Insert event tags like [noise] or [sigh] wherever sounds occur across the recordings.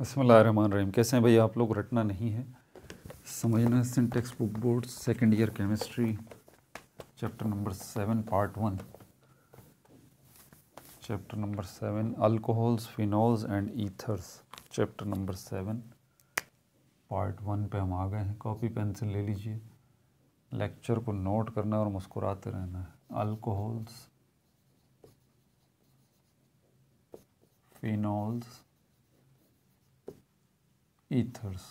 रहीम कैसे हैं भाई आप लोग रटना नहीं है समझना syntax book board second year chemistry chapter number seven part one chapter number seven alcohols phenols and ethers chapter number seven part one पे हम आ गए हैं कॉपी पेंसिल ले लीजिए लेक्चर को नोट करना और मुस्कुराते रहना है अल्कोहल्स फिनॉल्स ethers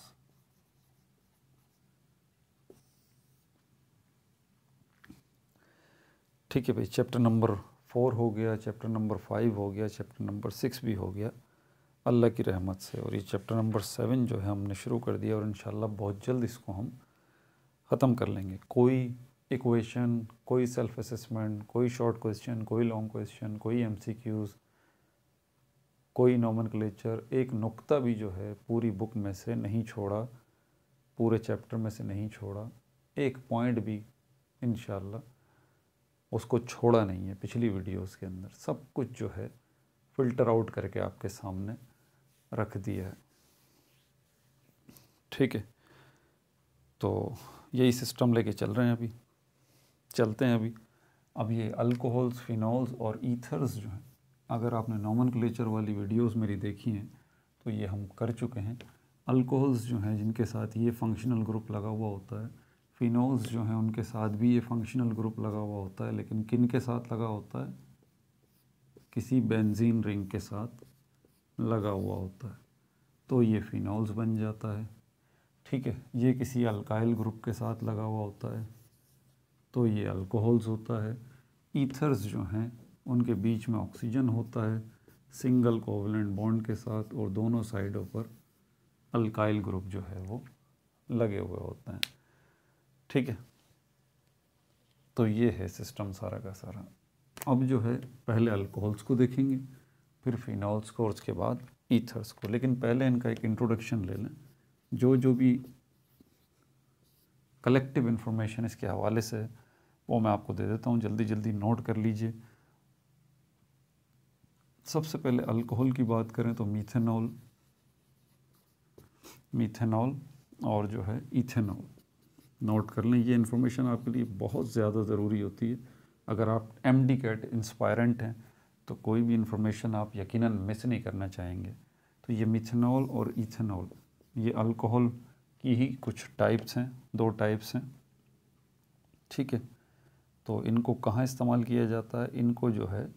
ठीक है भाई चैप्टर नंबर फोर हो गया चैप्टर नंबर फाइव हो गया चैप्टर नंबर सिक्स भी हो गया अल्लाह की रहमत से और ये चैप्टर नंबर सेवन जो है हमने शुरू कर दिया और इन बहुत जल्द इसको हम ख़त्म कर लेंगे कोई इक्वेशन कोई सेल्फ असेसमेंट कोई शॉर्ट क्वेश्चन कोई लॉन्ग क्वेश्चन कोई एमसीक्यूज़ कोई क्लेचर एक नुक्ता भी जो है पूरी बुक में से नहीं छोड़ा पूरे चैप्टर में से नहीं छोड़ा एक पॉइंट भी इन उसको छोड़ा नहीं है पिछली वीडियोस के अंदर सब कुछ जो है फ़िल्टर आउट करके आपके सामने रख दिया है ठीक है तो यही सिस्टम लेके चल रहे हैं अभी चलते हैं अभी अब ये अल्कोहल्स फिनॉल्स और ईथर्स जो हैं अगर आपने नॉमन वाली वीडियोस मेरी देखी हैं तो ये हम कर चुके हैं अल्कोहल्स जो हैं जिनके साथ ये फंक्शनल ग्रुप लगा हुआ होता है फिनोल्स जो हैं उनके साथ भी ये फंक्शनल ग्रुप लगा हुआ होता है लेकिन किन के साथ लगा होता है किसी बेंजीन रिंग के साथ लगा हुआ होता है तो ये फिनोल्स बन जाता है ठीक है ये किसी अल्काइल ग्रुप के साथ लगा हुआ होता है तो ये अल्कोहल्स होता है ईथर्स जो हैं उनके बीच में ऑक्सीजन होता है सिंगल कोवलेंट बॉन्ड के साथ और दोनों साइडों पर अल्काइल ग्रुप जो है वो लगे हुए होते हैं ठीक है तो ये है सिस्टम सारा का सारा अब जो है पहले अल्कोहल्स को देखेंगे फिर फिनॉल्स को और उसके बाद ईथर्स को लेकिन पहले इनका एक इंट्रोडक्शन ले लें जो जो भी कलेक्टिव इन्फॉर्मेशन इसके हवाले से वो मैं आपको दे देता हूँ जल्दी जल्दी नोट कर लीजिए सबसे पहले अल्कोहल की बात करें तो मीथेनॉल मीथेनॉल और जो है इथेनॉल नोट कर लें ये इन्फॉर्मेशन आपके लिए बहुत ज़्यादा ज़रूरी होती है अगर आप एम डी कैट इंस्पायरेंट हैं तो कोई भी इन्फॉर्मेशन आप यकीनन मिस नहीं करना चाहेंगे तो ये मिथेनॉल और इथेनॉल ये अल्कोहल की ही कुछ टाइप्स हैं दो टाइप्स हैं ठीक है तो इनको कहाँ इस्तेमाल किया जाता है इनको जो है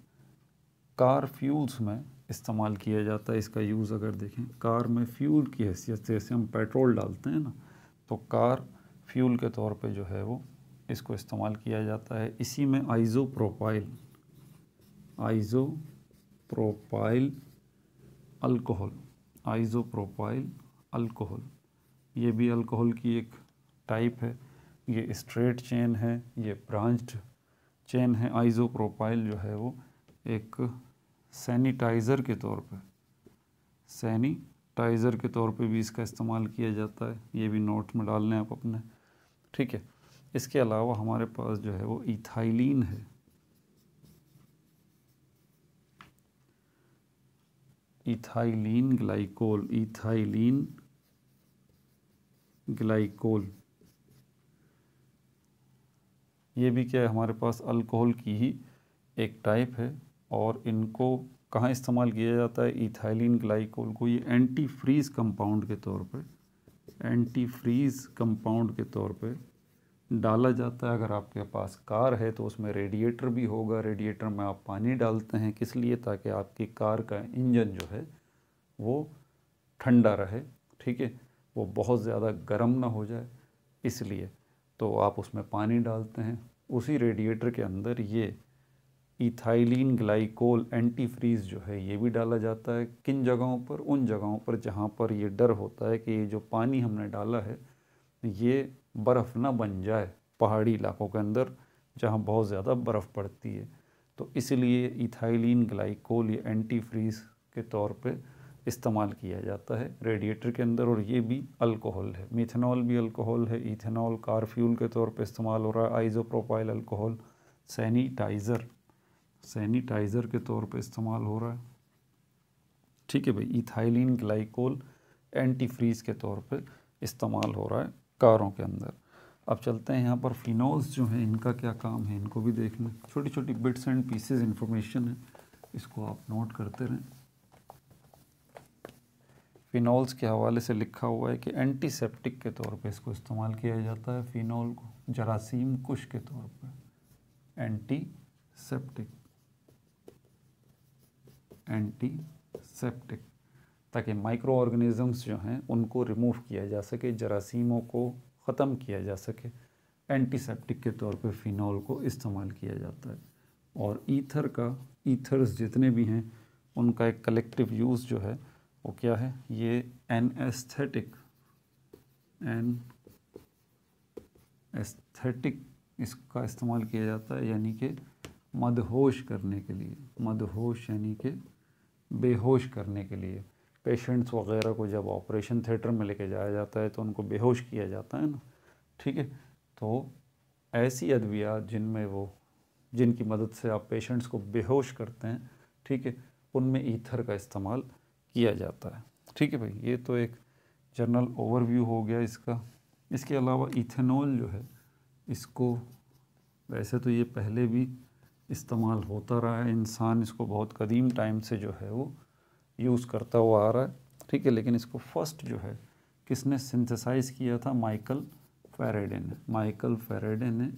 कार फ्यूल्स में इस्तेमाल किया जाता है इसका यूज़ अगर देखें कार में फ्यूल की हैसियत से जैसे हम पेट्रोल डालते हैं ना तो कार फ्यूल के तौर पे जो है वो इसको इस्तेमाल किया जाता है इसी में iso propyl iso propyl alcohol iso propyl alcohol ये भी अल्कोहल की एक टाइप है ये स्ट्रेट चेन है ये ब्रांच्ड चेन है आइजो प्रोपाइल जो है वो एक सैनिटाइज़र के तौर पे सैनिटाइज़र के तौर पे भी इसका इस्तेमाल किया जाता है ये भी नोट में डाल लें आप अपने ठीक है इसके अलावा हमारे पास जो है वो इथाइलिन है इथाइलिन ग्लाइकोल इथाइलिन ग्लाइकोल ये भी क्या है हमारे पास अल्कोहल की ही एक टाइप है और इनको कहाँ इस्तेमाल किया जाता है इथाइलिन ग्लाइकोल को ये एंटी फ्रीज़ कंपाउंड के तौर पे एंटी फ्रीज़ कंपाउंड के तौर पे डाला जाता है अगर आपके पास कार है तो उसमें रेडिएटर भी होगा रेडिएटर में आप पानी डालते हैं किस लिए ताकि आपकी कार का इंजन जो है वो ठंडा रहे ठीक है वो बहुत ज़्यादा गर्म ना हो जाए इसलिए तो आप उसमें पानी डालते हैं उसी रेडिएटर के अंदर ये इथाइलिन ग्लाइकोल एंटी फ्रीज जो है ये भी डाला जाता है किन जगहों पर उन जगहों पर जहाँ पर ये डर होता है कि ये जो पानी हमने डाला है ये बर्फ़ ना बन जाए पहाड़ी इलाकों के अंदर जहाँ बहुत ज़्यादा बर्फ़ पड़ती है तो इसलिए इथाइलिन ग्लाइकोल ये एंटी फ्रीज के तौर पे इस्तेमाल किया जाता है रेडिएटर के अंदर और ये भी अल्कोहल है मिथेनॉल भी अल्कोहल है इथेनॉल कार फ्यूल के तौर पे इस्तेमाल हो रहा है आइजोप्रोपाइल अल्कोहल सैनिटाइज़र सैनिटाइज़र के तौर पे इस्तेमाल हो रहा है ठीक है भाई इथाइलिन ग्लाइकोल एंटी फ्रीज के तौर पे इस्तेमाल हो रहा है कारों के अंदर अब चलते हैं यहाँ पर फिनॉल्स जो हैं इनका क्या काम है इनको भी देख लें छोटी छोटी बिट्स एंड पीसेज इन्फॉर्मेशन है इसको आप नोट करते रहें फिनॉल्स के हवाले से लिखा हुआ है कि एंटीसेप्टिक के तौर पे इसको इस्तेमाल किया जाता है फिनॉल को जरासीम कुश के तौर पे एंटीसेप्टिक एंटीसेप्टिक ताकि माइक्रो ऑर्गेनिज़म्स जो हैं उनको रिमूव किया जा सके जरासीमों को ख़त्म किया जा सके एंटीसेप्टिक के तौर पे फ़िनॉल को इस्तेमाल किया जाता है और ईथर का ईथर्स जितने भी हैं उनका एक कलेक्टिव यूज़ जो है वो क्या है ये एन एस्थेटिक एन एस्थेटिक इसका इस्तेमाल किया जाता है यानी कि मदहोश करने के लिए मदहोश यानी कि बेहोश करने के लिए पेशेंट्स वगैरह को जब ऑपरेशन थिएटर में लेके जाया जाता है तो उनको बेहोश किया जाता है ना ठीक है तो ऐसी अद्वियात जिनमें वो जिनकी मदद से आप पेशेंट्स को बेहोश करते हैं ठीक है उनमें ईथर का इस्तेमाल किया जाता है ठीक है भाई ये तो एक जनरल ओवरव्यू हो गया इसका इसके अलावा इथेनॉल जो है इसको वैसे तो ये पहले भी इस्तेमाल होता रहा है इंसान इसको बहुत कदीम टाइम से जो है वो यूज़ करता हुआ आ रहा है ठीक है लेकिन इसको फर्स्ट जो है किसने सिंथेसाइज किया था माइकल फेरेडे ने माइकल फेरेडे ने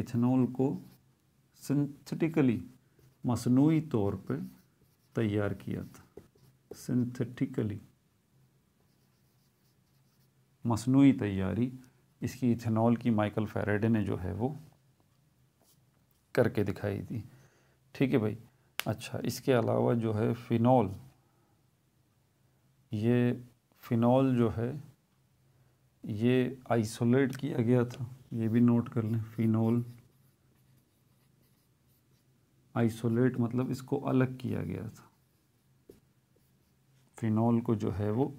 इथेनॉल को सिंथेटिकली मसनू तौर पे तैयार किया था सिंथेटिकली मसनू तैयारी इसकी इथेनॉल की माइकल फेरेडे ने जो है वो करके दिखाई दी ठीक है भाई अच्छा इसके अलावा जो है फ़िनॉल ये फ़िनॉल जो है ये आइसोलेट किया गया था ये भी नोट कर लें फ़िनॉल आइसोलेट मतलब इसको अलग किया गया था फिनॉल को जो है वो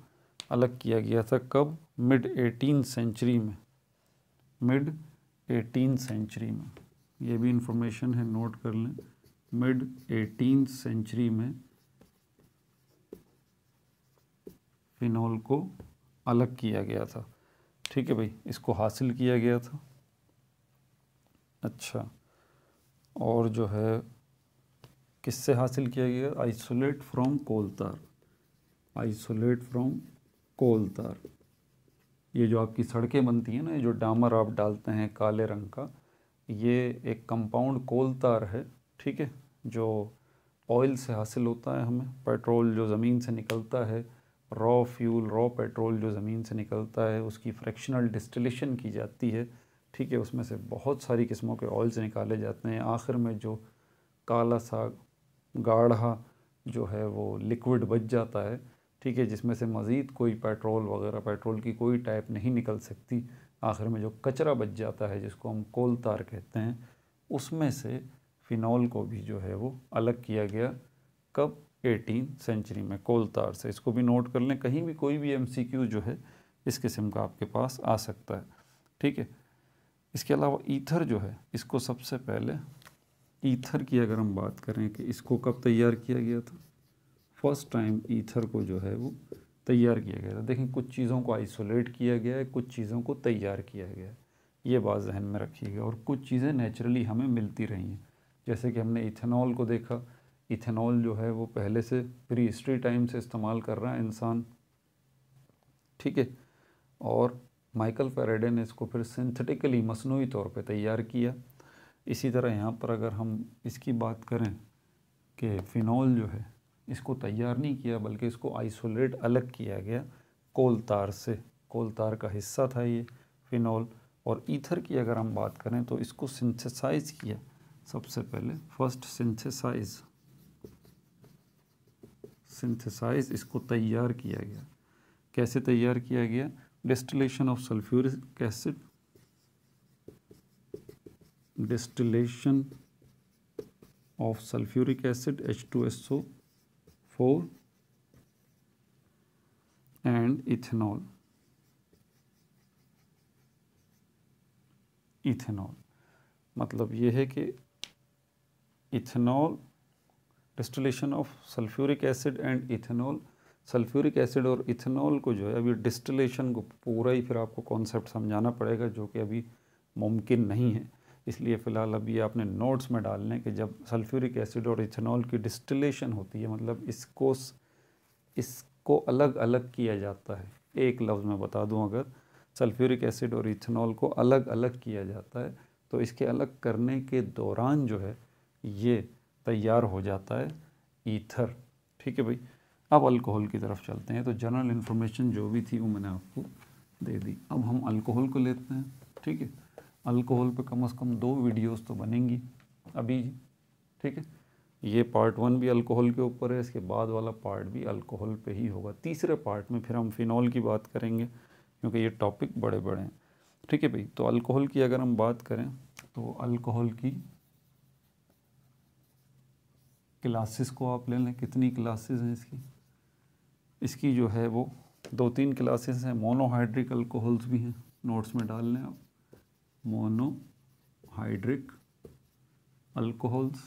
अलग किया गया था कब मिड एटीन सेंचुरी में मिड एटीन सेंचुरी में ये भी इंफॉर्मेशन है नोट कर लें मिड एटीन सेंचुरी में फिनॉल को अलग किया गया था ठीक है भाई इसको हासिल किया गया था अच्छा और जो है किससे हासिल किया गया isolate from coal tar isolate from coal tar ये जो आपकी सड़कें बनती हैं ना ये जो डामर आप डालते हैं काले रंग का ये एक कंपाउंड कोल तार है ठीक है जो ऑयल से हासिल होता है हमें पेट्रोल जो ज़मीन से निकलता है रॉ फ्यूल रॉ पेट्रोल जो ज़मीन से निकलता है उसकी फ्रैक्शनल डिस्टिलेशन की जाती है ठीक है उसमें से बहुत सारी किस्मों के ऑयल्स निकाले जाते हैं आखिर में जो काला सा गाढ़ा जो है वो लिक्विड बच जाता है ठीक है जिसमें से मज़ीद कोई पेट्रोल वगैरह पेट्रोल की कोई टाइप नहीं निकल सकती आखिर में जो कचरा बच जाता है जिसको हम कोल तार कहते हैं उसमें से फ़िनॉल को भी जो है वो अलग किया गया कब एटीन सेंचुरी में कोल तार से इसको भी नोट कर लें कहीं भी कोई भी एम जो है इस किस्म का आपके पास आ सकता है ठीक है इसके अलावा ईथर जो है इसको सबसे पहले ईथर की अगर हम बात करें कि इसको कब तैयार किया गया था फर्स्ट टाइम ईथर को जो है वो तैयार किया गया था देखें कुछ चीज़ों को आइसोलेट किया गया है कुछ चीज़ों को तैयार किया गया है ये बात जहन में रखिएगा और कुछ चीज़ें नेचुरली हमें मिलती रही हैं जैसे कि हमने इथेनॉल को देखा इथेनॉल जो है वो पहले से प्री हिस्ट्री टाइम से इस्तेमाल कर रहा है इंसान ठीक है और माइकल फेरेडे ने इसको फिर सिंथेटिकली मसनू तौर पर तैयार किया इसी तरह यहाँ पर अगर हम इसकी बात करें कि फ़िनॉल जो है इसको तैयार नहीं किया बल्कि इसको आइसोलेट अलग किया गया कोल तार से कोल तार का हिस्सा था ये फिनॉल और ईथर की अगर हम बात करें तो इसको सिंथेसाइज किया सबसे पहले फर्स्ट सिंथेसाइज सिंथेसाइज इसको तैयार किया गया कैसे तैयार किया गया distillation of sulphuric acid distillation of sulphuric acid H two S O four and ethanol ethanol मतलब ये है कि ethanol distillation of sulphuric acid and ethanol sulphuric acid और इथेनॉल को जो है अभी डिस्टिलेशन को पूरा ही फिर आपको कॉन्सेप्ट समझाना पड़ेगा जो कि अभी मुमकिन नहीं है इसलिए फ़िलहाल अभी आपने नोट्स में डालने कि जब सल्फ्यूरिक एसिड और इथेनॉल की डिस्टिलेशन होती है मतलब इसको इसको अलग अलग किया जाता है एक लफ्ज़ में बता दूं अगर सल्फ्यूरिक एसिड और इथेनॉल को अलग अलग किया जाता है तो इसके अलग करने के दौरान जो है ये तैयार हो जाता है ईथर ठीक है भाई अब अल्कोहल की तरफ चलते हैं तो जनरल इन्फॉर्मेशन जो भी थी वो मैंने आपको दे दी अब हम अल्कोहल को लेते हैं ठीक है अल्कोहल पे कम से कम दो वीडियोस तो बनेंगी अभी ठीक है ये पार्ट वन भी अल्कोहल के ऊपर है इसके बाद वाला पार्ट भी अल्कोहल पे ही होगा तीसरे पार्ट में फिर हम फ़िनॉल की बात करेंगे क्योंकि ये टॉपिक बड़े बड़े हैं ठीक है भाई तो अल्कोहल की अगर हम बात करें तो अल्कोहल की क्लासेस को आप ले लें कितनी क्लासेस हैं इसकी इसकी जो है वो दो तीन क्लासेस हैं मोनोहाइड्रिक अल्कोहल्स भी हैं नोट्स में डाल लें आप monohydric अल्कोहल्स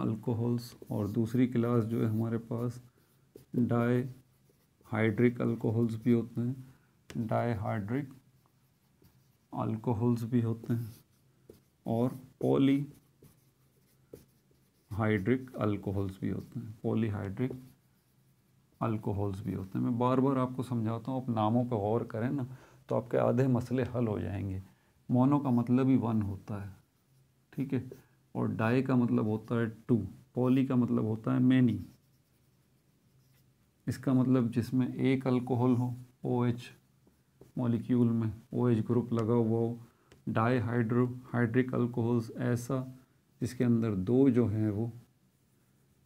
अल्कोहल्स और दूसरी क्लास जो है हमारे पास डाई हाइड्रिक अल्कोहल्स भी होते हैं डाई हाइड्रिक अल्कोहल्स भी होते हैं और पॉली हाइड्रिक अल्कोहल्स भी होते हैं पॉलीहाइड्रिक अल्कोहल्स भी होते हैं मैं बार बार आपको समझाता हूँ आप नामों पर गौर करें ना तो आपके आधे मसले हल हो जाएंगे मोनो का मतलब ही वन होता है ठीक है और डाई का मतलब होता है टू पॉली का मतलब होता है मैनी इसका मतलब जिसमें एक अल्कोहल हो ओ एच मोलिक्यूल में ओ एच ग्रुप लगा हुआ हो डाई हाइड्रो हाइड्रिक अल्कोहल्स ऐसा जिसके अंदर दो जो हैं वो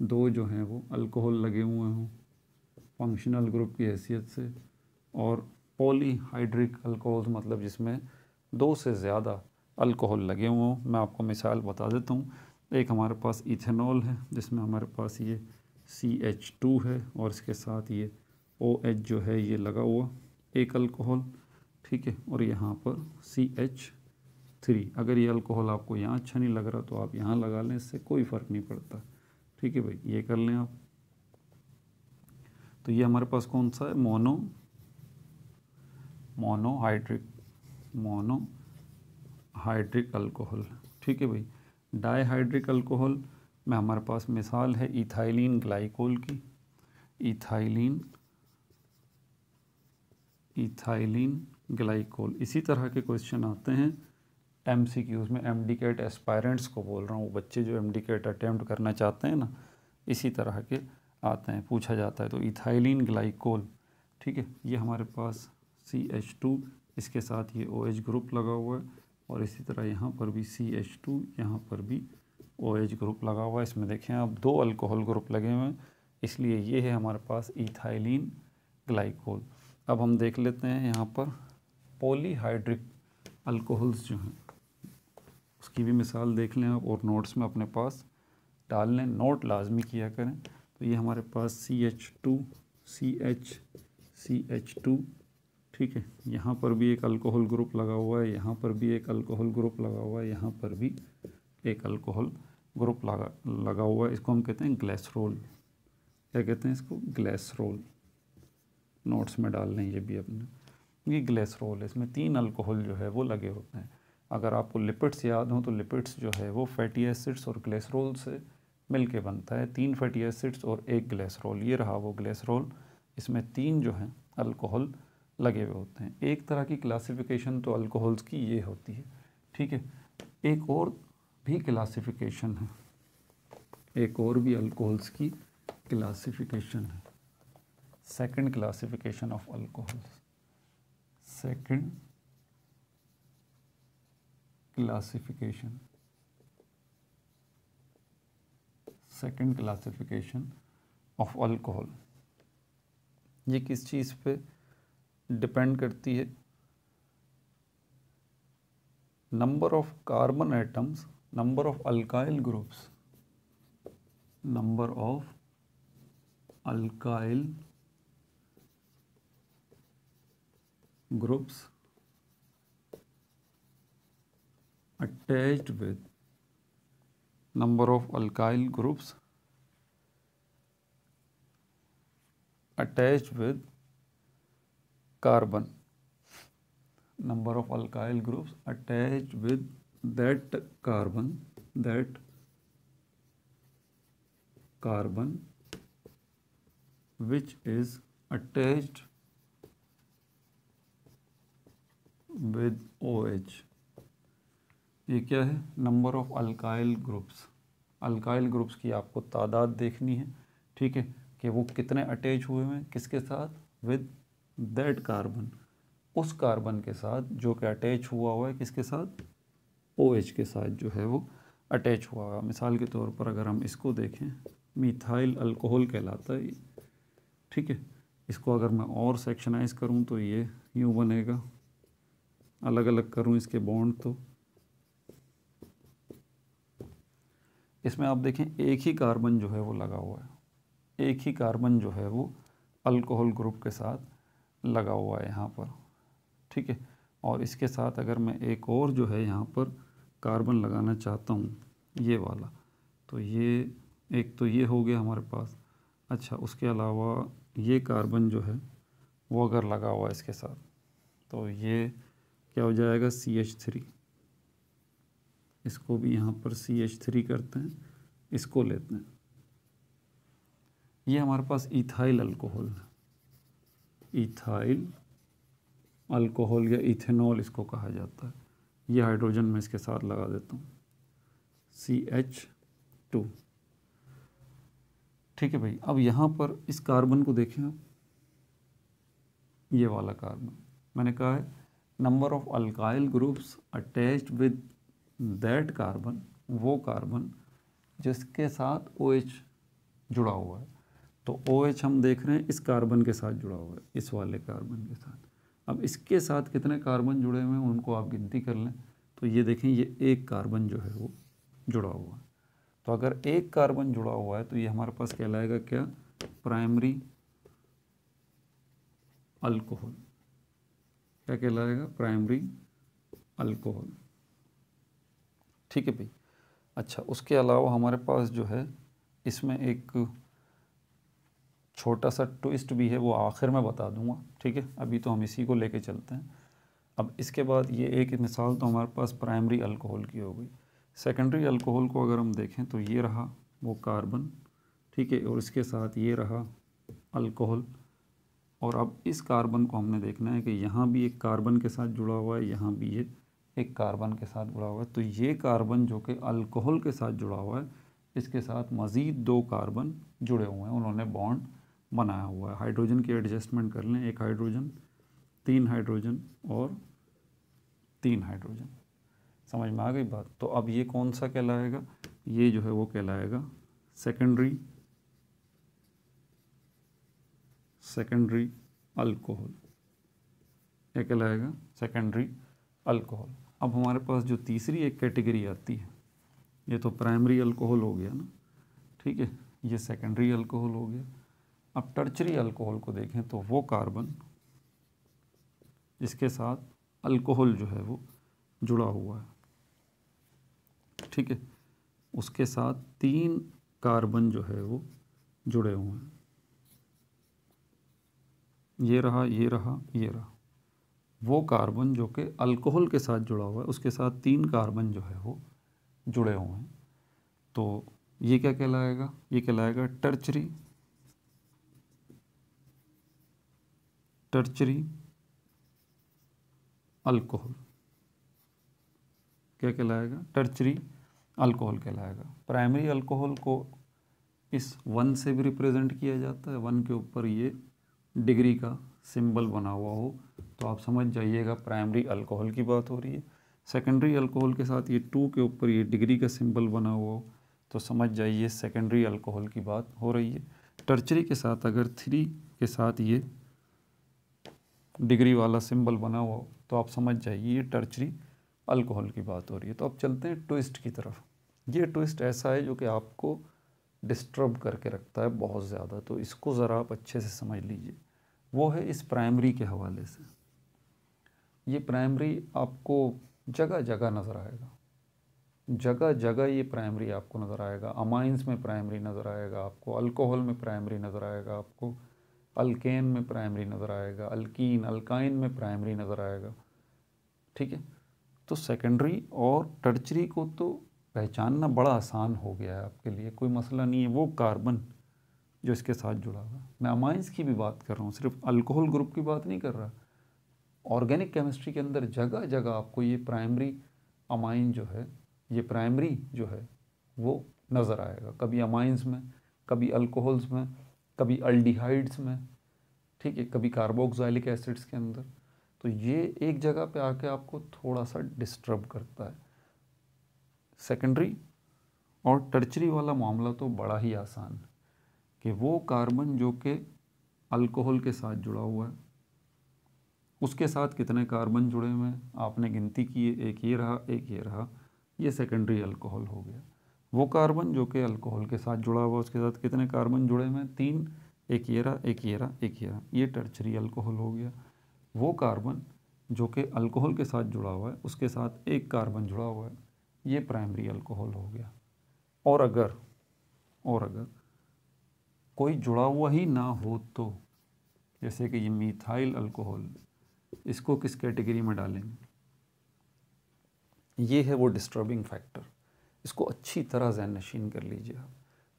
दो जो हैं वो अल्कोहल लगे हुए हों फंक्शनल ग्रुप की हैसियत से और पोलीहाइड्रिक अल्कोहल्स मतलब जिसमें दो से ज़्यादा अल्कोहल लगे हुए हों मैं आपको मिसाल बता देता हूँ एक हमारे पास इथेनॉल है जिसमें हमारे पास ये सी एच टू है और इसके साथ ये ओ एच जो है ये लगा हुआ एक अल्कोहल ठीक है और यहाँ पर सी एच थ्री अगर ये अल्कोहल आपको यहाँ अच्छा नहीं लग रहा तो आप यहाँ लगा लें इससे कोई फ़र्क नहीं पड़ता ठीक है भाई ये कर लें आप तो ये हमारे पास कौन सा है मोनो मोनोहाइड्रिक मोनोहाइड्रिक अल्कोहल ठीक है भाई डाईहाइड्रिक अल्कोहल में हमारे पास मिसाल है इथाइलिन ग्लाइकोल की इथाइलिन इथाइलिन ग्लाइकोल इसी तरह के क्वेश्चन आते हैं एम सी क्यूज़ में एम डी कैट एस्पायरेंट्स को बोल रहा हूँ वो बच्चे जो एम डी कैट अटैम्प्ट करना चाहते हैं ना इसी तरह के आते हैं पूछा जाता है तो इथाइलिन ग्लाइकोल ठीक है ये हमारे पास सी एच टू इसके साथ ये ओ एच ग्रुप लगा हुआ है और इसी तरह यहाँ पर भी सी एच टू यहाँ पर भी ओ एच ग्रुप लगा हुआ है इसमें देखें आप दो अल्कोहल ग्रुप लगे हुए हैं इसलिए ये है हमारे पास इथाइलिन ग्लाइकोल अब हम देख लेते हैं यहाँ पर पोलीहाइड्रिक अल्कोहल्स जो हैं उसकी भी मिसाल देख लें आप और नोट्स में अपने पास डाल लें नोट लाजमी किया करें तो ये हमारे पास C H two C H C H two ठीक है यहाँ पर भी एक अल्कोहल ग्रुप लगा हुआ है यहाँ पर भी एक अल्कोहल ग्रुप लगा हुआ है यहाँ पर भी एक अल्कोहल ग्रुप लगा लगा हुआ है इसको हम कहते हैं ग्लेसरोल क्या कहते हैं इसको ग्लैसरोल नोट्स में डाल लें ये भी अपने ये ग्लैसरोल है इसमें तीन अल्कोहल जो है वो लगे होते हैं अगर आपको लिपिड्स याद हों तो लिपिड्स जो है वो फैटी एसिड्स और ग्लेसरोल से मिल के बनता है तीन फैटी एसिड्स और एक ग्लेसरॉल ये रहा वो ग्लेसरॉल इसमें तीन जो हैं अल्कोहल लगे हुए होते हैं एक तरह की क्लासिफिकेशन तो अल्कोहल्स की ये होती है ठीक है एक और भी क्लासिफिकेशन है एक और भी अल्कोहल्स की क्लासिफिकेशन है second classification of alcohols second classification second classification of alcohol ये किस चीज़ पे डिपेंड करती है number of carbon atoms number of alkyl groups number of alkyl groups attached with number of alkyl groups attached with carbon number of alkyl groups attached with that carbon that carbon which is attached with OH ये क्या है number of alkyl groups alkyl groups की आपको तादाद देखनी है ठीक है कि वो कितने अटैच हुए हैं किसके साथ विद दैट कार्बन उस कार्बन के साथ जो कि अटैच हुआ हुआ है किसके साथ ओ OH के साथ जो है वो अटैच हुआ हुआ मिसाल के तौर पर अगर हम इसको देखें मिथाइल अल्कोहल कहलाता है ठीक है इसको अगर मैं और सेक्शनाइज़ करूं तो ये यूँ बनेगा अलग अलग करूं इसके बॉन्ड तो इसमें आप देखें एक ही कार्बन जो है वो लगा हुआ है एक ही कार्बन जो है वो अल्कोहल ग्रुप के साथ लगा हुआ है यहाँ पर ठीक है और इसके साथ अगर मैं एक और जो है यहाँ पर कार्बन लगाना चाहता हूँ ये वाला तो ये एक तो ये हो गया हमारे पास अच्छा उसके अलावा ये कार्बन जो है वो अगर लगा हुआ है इसके साथ तो ये क्या हो जाएगा सी एच थ्री इसको भी यहाँ पर सी एच थ्री करते हैं इसको लेते हैं ये हमारे पास इथाइल अल्कोहल है इथाइल अल्कोहल या इथेनॉल इसको कहा जाता है ये हाइड्रोजन मैं इसके साथ लगा देता हूँ सी एच टू ठीक है भाई अब यहाँ पर इस कार्बन को देखें आप ये वाला कार्बन मैंने कहा है number of alkyl groups attached with that carbon वो कार्बन जिसके साथ ओ OH जुड़ा हुआ है तो ओ OH हम देख रहे हैं इस कार्बन के साथ जुड़ा हुआ है इस वाले कार्बन के साथ अब इसके साथ कितने कार्बन जुड़े हुए हैं उनको आप गिनती कर लें तो ये देखें ये एक कार्बन जो है वो जुड़ा हुआ है तो अगर एक कार्बन जुड़ा हुआ है तो ये हमारे पास कहलाएगा क्या प्राइमरी अल्कोहल क्या कहलाएगा प्राइमरी अल्कोहल ठीक है भाई अच्छा उसके अलावा हमारे पास जो है इसमें एक छोटा सा ट्विस्ट भी है वो आखिर में बता दूंगा ठीक है अभी तो हम इसी को लेके चलते हैं अब इसके बाद ये एक मिसाल तो हमारे पास प्राइमरी अल्कोहल की हो गई सेकेंडरी अल्कोहल को अगर हम देखें तो ये रहा वो कार्बन ठीक है और इसके साथ ये रहा अल्कोहल और अब इस कार्बन को हमने देखना है कि यहाँ भी एक कार्बन के साथ जुड़ा हुआ है यहाँ भी ये एक कार्बन के साथ जुड़ा हुआ है तो ये कार्बन जो कि अल्कोहल के साथ जुड़ा हुआ है इसके साथ मज़ीद दो कार्बन जुड़े हुए हैं उन्होंने बॉन्ड बनाया हुआ है हाइड्रोजन की एडजस्टमेंट कर लें एक हाइड्रोजन तीन हाइड्रोजन और तीन हाइड्रोजन समझ में आ गई बात तो अब ये कौन सा कहलाएगा ये जो है वो कहलाएगा सेकेंडरी सेकेंडरी अल्कोहल ये कहलाएगा सेकेंडरी अल्कोहल अब हमारे पास जो तीसरी एक कैटेगरी आती है ये तो प्राइमरी अल्कोहल हो गया ना ठीक है ये सेकेंडरी अल्कोहल हो गया अब टर्चरी अल्कोहल को देखें तो वो कार्बन जिसके साथ अल्कोहल जो है वो जुड़ा हुआ है ठीक है उसके साथ तीन कार्बन जो है वो जुड़े हुए हैं ये रहा ये रहा ये रहा वो कार्बन जो कि अल्कोहल के साथ जुड़ा हुआ है उसके साथ तीन कार्बन जो है वो जुड़े हुए हैं तो ये क्या कहलाएगा ये कहलाएगा टर्चरी टर्चरी अल्कोहल क्या कहलाएगा टर्चरी अल्कोहल कहलाएगा प्राइमरी अल्कोहल को इस वन से भी रिप्रेजेंट किया जाता है वन के ऊपर ये डिग्री का सिंबल बना हुआ हो तो आप समझ जाइएगा प्राइमरी अल्कोहल की बात हो रही है सेकेंडरी अल्कोहल के साथ ये टू के ऊपर ये डिग्री का सिंबल बना हुआ हो तो समझ जाइए सेकेंडरी अल्कोहल की बात हो रही है टर्चरी के साथ अगर थ्री के साथ ये डिग्री वाला सिंबल बना हुआ हो तो आप समझ जाइए ये टर्चरी अल्कोहल की बात हो रही है तो अब चलते हैं ट्विस्ट की तरफ ये ट्विस्ट ऐसा है जो कि आपको डिस्टर्ब करके रखता है बहुत ज़्यादा तो इसको ज़रा आप अच्छे से समझ लीजिए वो है इस प्राइमरी के हवाले से ये प्राइमरी आपको जगह जगह नज़र आएगा जगह जगह ये प्राइमरी आपको नज़र आएगा अमाइंस में प्राइमरी नज़र आएगा आपको अल्कोहल में प्राइमरी नज़र आएगा आपको अल्केन में प्राइमरी नज़र आएगा अल्कीन अल्काइन में प्राइमरी नज़र आएगा ठीक है तो सेकेंडरी और टर्चरी को तो पहचानना बड़ा आसान हो गया है आपके लिए कोई मसला नहीं है वो कार्बन जो इसके साथ जुड़ा हुआ मैं अमाइंस की भी बात कर रहा हूँ सिर्फ अल्कोहल ग्रुप की बात नहीं कर रहा ऑर्गेनिक केमिस्ट्री के अंदर जगह जगह आपको ये प्राइमरी अमाइन जो है ये प्राइमरी जो है वो नज़र आएगा कभी अमाइंस में कभी अल्कोहल्स में कभी अल्डिहाइड्स में ठीक है कभी कार्बोक्साइलिक एसिड्स के अंदर तो ये एक जगह पे आके आपको थोड़ा सा डिस्टर्ब करता है सेकेंडरी और टर्चरी वाला मामला तो बड़ा ही आसान है कि वो कार्बन जो कि अल्कोहल के साथ जुड़ा हुआ है उसके साथ कितने कार्बन जुड़े हुए हैं आपने गिनती की एक ये रहा एक ये रहा ये सेकेंडरी अल्कोहल हो गया वो कार्बन जो कि अल्कोहल के साथ जुड़ा हुआ उसके साथ कितने कार्बन जुड़े हुए हैं तीन एक ये रहा एक ये रहा एक ये रहा ये टर्चरी अल्कोहल हो गया वो कार्बन जो कि अल्कोहल के साथ जुड़ा हुआ है उसके साथ एक कार्बन जुड़ा हुआ है ये प्राइमरी अल्कोहल हो गया और अगर और अगर कोई जुड़ा हुआ ही ना हो तो जैसे कि ये मिथाइल अल्कोहल इसको किस कैटेगरी में डालेंगे ये है वो डिस्टर्बिंग फैक्टर इसको अच्छी तरह जहन नशीन कर लीजिए आप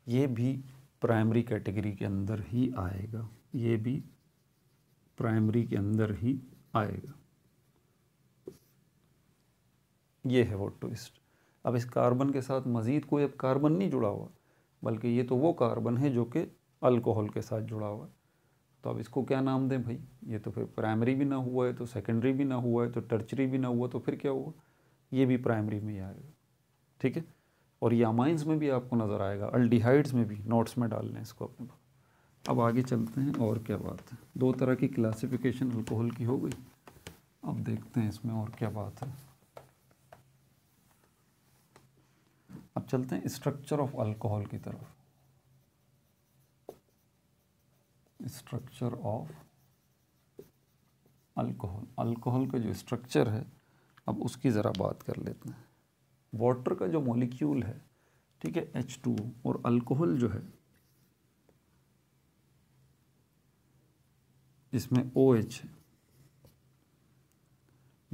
ये भी प्राइमरी कैटेगरी के अंदर ही आएगा ये भी प्राइमरी के अंदर ही आएगा ये है वो ट्विस्ट अब इस कार्बन के साथ मज़ीद कोई अब कार्बन नहीं जुड़ा हुआ बल्कि ये तो वो कार्बन है जो कि अल्कोहल के साथ जुड़ा हुआ है तो अब इसको क्या नाम दें भाई ये तो फिर प्राइमरी भी ना हुआ है तो सेकेंडरी भी ना हुआ है तो टर्चरी भी ना हुआ तो फिर क्या हुआ ये भी प्राइमरी में ही आएगा ठीक है और यामाइंस में भी आपको नज़र आएगा अल्डिहाइड्स में भी नोट्स में डाल लें इसको अपने पास अब आगे चलते हैं और क्या बात है दो तरह की क्लासिफिकेशन अल्कोहल की हो गई अब देखते हैं इसमें और क्या बात है अब चलते हैं स्ट्रक्चर ऑफ अल्कोहल की तरफ स्ट्रक्चर ऑफ अल्कोहल अल्कोहल का जो स्ट्रक्चर है अब उसकी ज़रा बात कर लेते हैं वाटर का जो मॉलिक्यूल है ठीक है एच टू और अल्कोहल जो है इसमें ओ OH है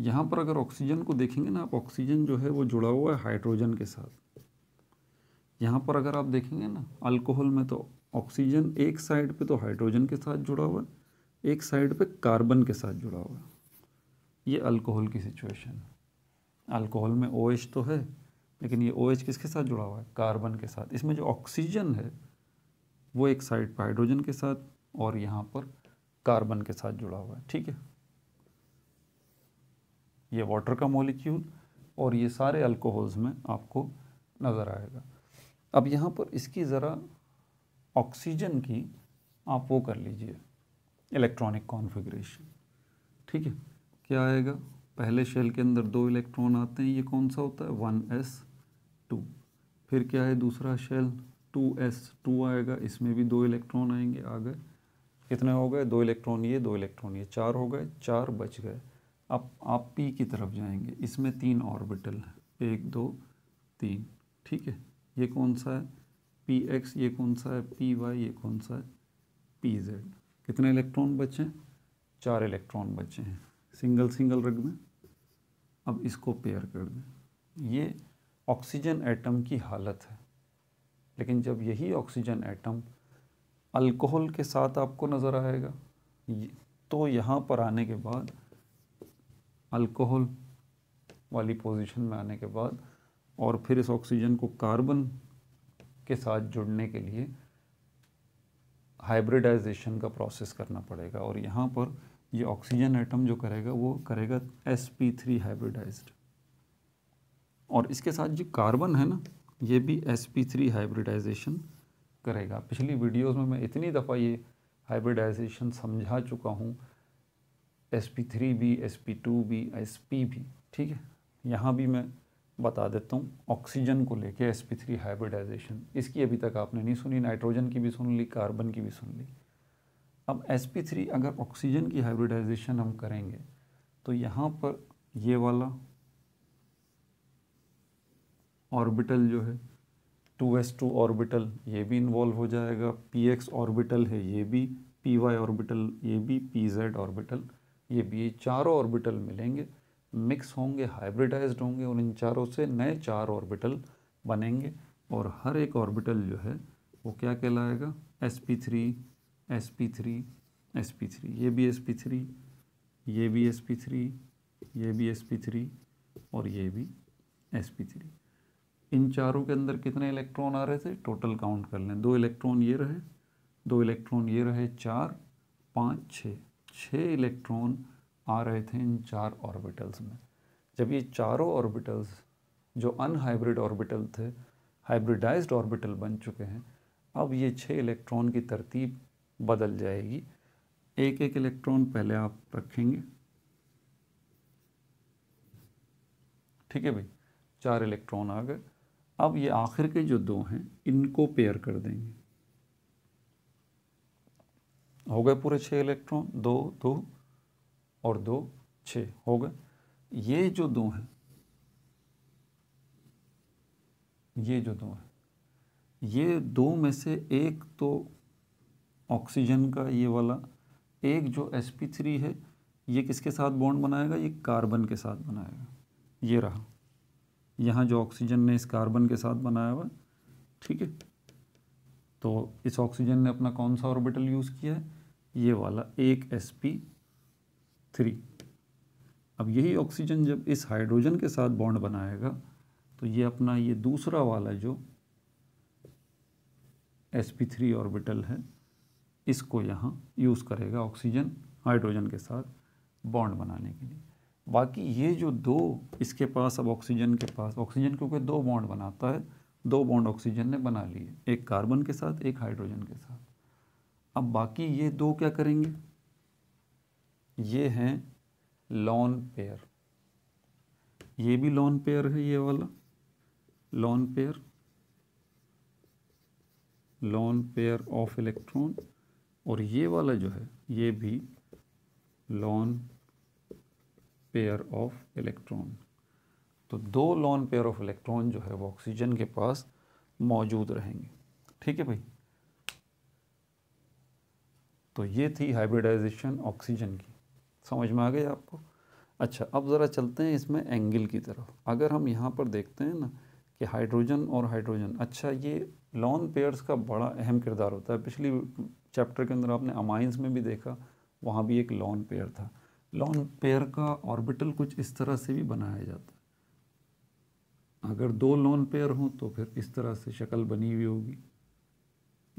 यहाँ पर अगर ऑक्सीजन को देखेंगे ना आप ऑक्सीजन जो है वो जुड़ा हुआ है हाइड्रोजन के साथ यहाँ पर अगर आप देखेंगे ना अल्कोहल में तो ऑक्सीजन एक साइड पे तो हाइड्रोजन के साथ जुड़ा हुआ एक साइड पे कार्बन के साथ जुड़ा हुआ ये अल्कोहल की सिचुएशन है अल्कोहल में ओ OH तो है लेकिन ये ओ OH किसके साथ जुड़ा हुआ है कार्बन के साथ इसमें जो ऑक्सीजन है वो एक साइड पर हाइड्रोजन के साथ और यहाँ पर कार्बन के साथ जुड़ा हुआ है ठीक है ये वाटर का मॉलिक्यूल और ये सारे अल्कोहल्स में आपको नज़र आएगा अब यहाँ पर इसकी ज़रा ऑक्सीजन की आप वो कर लीजिए इलेक्ट्रॉनिक कॉन्फ़िगरेशन ठीक है क्या आएगा पहले शेल के अंदर दो इलेक्ट्रॉन आते हैं ये कौन सा होता है वन एस टू फिर क्या है दूसरा शेल टू एस टू आएगा इसमें भी दो इलेक्ट्रॉन आएंगे आ गए कितने हो गए दो इलेक्ट्रॉन ये दो इलेक्ट्रॉन ये चार हो गए चार बच गए अब आप पी की तरफ जाएंगे इसमें तीन ऑर्बिटल हैं एक दो तीन ठीक है ये कौन सा है पी एक्स ये कौन सा है पी वाई ये कौन सा है पी जेड कितने इलेक्ट्रॉन बचे हैं चार इलेक्ट्रॉन बचे हैं सिंगल सिंगल रख दें अब इसको पेयर कर दें ये ऑक्सीजन एटम की हालत है लेकिन जब यही ऑक्सीजन एटम अल्कोहल के साथ आपको नज़र आएगा तो यहाँ पर आने के बाद अल्कोहल वाली पोजीशन में आने के बाद और फिर इस ऑक्सीजन को कार्बन के साथ जुड़ने के लिए हाइब्रिडाइजेशन का प्रोसेस करना पड़ेगा और यहाँ पर ये ऑक्सीजन एटम जो करेगा वो करेगा एस पी थ्री हाइब्रिडाइज और इसके साथ जो कार्बन है ना ये भी एस पी थ्री हाइब्रिडाइजेशन करेगा पिछली वीडियोस में मैं इतनी दफ़ा ये हाइब्रिडाइजेशन समझा चुका हूँ एस पी थ्री भी एस पी टू भी एस पी भी ठीक है यहाँ भी मैं बता देता हूँ ऑक्सीजन को लेके एस पी थ्री हाइब्रिडाइजेशन इसकी अभी तक आपने नहीं सुनी नाइट्रोजन की भी सुन ली कार्बन की भी सुन ली अब एस पी थ्री अगर ऑक्सीजन की हाइब्रिडाइजेशन हम करेंगे तो यहाँ पर ये वाला ऑर्बिटल जो है टू एस टू ऑर्बिटल ये भी इन्वॉल्व हो जाएगा पी एक्स ऑर्बिटल है ये भी पी वाई ऑर्बिटल ये भी पी जेड ऑर्बिटल ये भी ये चारों ऑर्बिटल मिलेंगे मिक्स होंगे हाइब्रिडाइज्ड होंगे और इन चारों से नए चार ऑर्बिटल बनेंगे और हर एक ऑर्बिटल जो है वो क्या कहलाएगा S P three S P three S P three ये भी एस पी थ्री ये भी एस पी थ्री ये भी एस पी थ्री और ये भी एस पी थ्री इन चारों के अंदर कितने इलेक्ट्रॉन आ रहे थे टोटल काउंट कर लें दो इलेक्ट्रॉन ये रहे दो इलेक्ट्रॉन ये रहे चार पाँच छः छः इलेक्ट्रॉन आ रहे थे इन चार ऑर्बिटल्स में जब ये चारों ऑर्बिटल्स जो अनहाइब्रिड ऑर्बिटल थे हाइब्रिडाइज्ड ऑर्बिटल बन चुके हैं अब ये छः इलेक्ट्रॉन की तरतीब बदल जाएगी एक एक इलेक्ट्रॉन पहले आप रखेंगे ठीक है भाई चार इलेक्ट्रॉन आ गए अब ये आखिर के जो दो हैं इनको पेयर कर देंगे हो गए पूरे छः इलेक्ट्रॉन दो दो और दो छ हो गए ये जो दो हैं ये जो दो हैं ये दो में से एक तो ऑक्सीजन का ये वाला एक जो sp3 है ये किसके साथ बॉन्ड बनाएगा ये कार्बन के साथ बनाएगा ये रहा यहाँ जो ऑक्सीजन ने इस कार्बन के साथ बनाया हुआ ठीक है तो इस ऑक्सीजन ने अपना कौन सा ऑर्बिटल यूज़ किया है ये वाला एक पी थ्री अब यही ऑक्सीजन जब इस हाइड्रोजन के साथ बॉन्ड बनाएगा तो ये अपना ये दूसरा वाला जो एस पी थ्री ऑर्बिटल है इसको यहाँ यूज़ करेगा ऑक्सीजन हाइड्रोजन के साथ बॉन्ड बनाने के लिए बाकी ये जो दो इसके पास अब ऑक्सीजन के पास ऑक्सीजन क्योंकि दो बॉन्ड बनाता है दो बॉन्ड ऑक्सीजन ने बना लिए एक कार्बन के साथ एक हाइड्रोजन के साथ अब बाकी ये दो क्या करेंगे ये हैं लॉन पेयर ये भी लॉन पेयर है ये वाला lone pair lone pair of electron और ये वाला जो है ये भी लॉन पेयर ऑफ इलेक्ट्रॉन तो दो लॉन पेयर ऑफ इलेक्ट्रॉन जो है वो ऑक्सीजन के पास मौजूद रहेंगे ठीक है भाई तो ये थी हाइब्रिडाइजेशन ऑक्सीजन की समझ में आ गई आपको अच्छा अब ज़रा चलते हैं इसमें एंगल की तरफ अगर हम यहाँ पर देखते हैं ना कि हाइड्रोजन और हाइड्रोजन अच्छा ये लॉन पेयर्स का बड़ा अहम किरदार होता है पिछली चैप्टर के अंदर आपने अमाइंस में भी देखा वहाँ भी एक लॉन पेयर था लॉन पेयर का ऑर्बिटल कुछ इस तरह से भी बनाया जाता है अगर दो लॉन पेयर हों तो फिर इस तरह से शक्ल बनी हुई होगी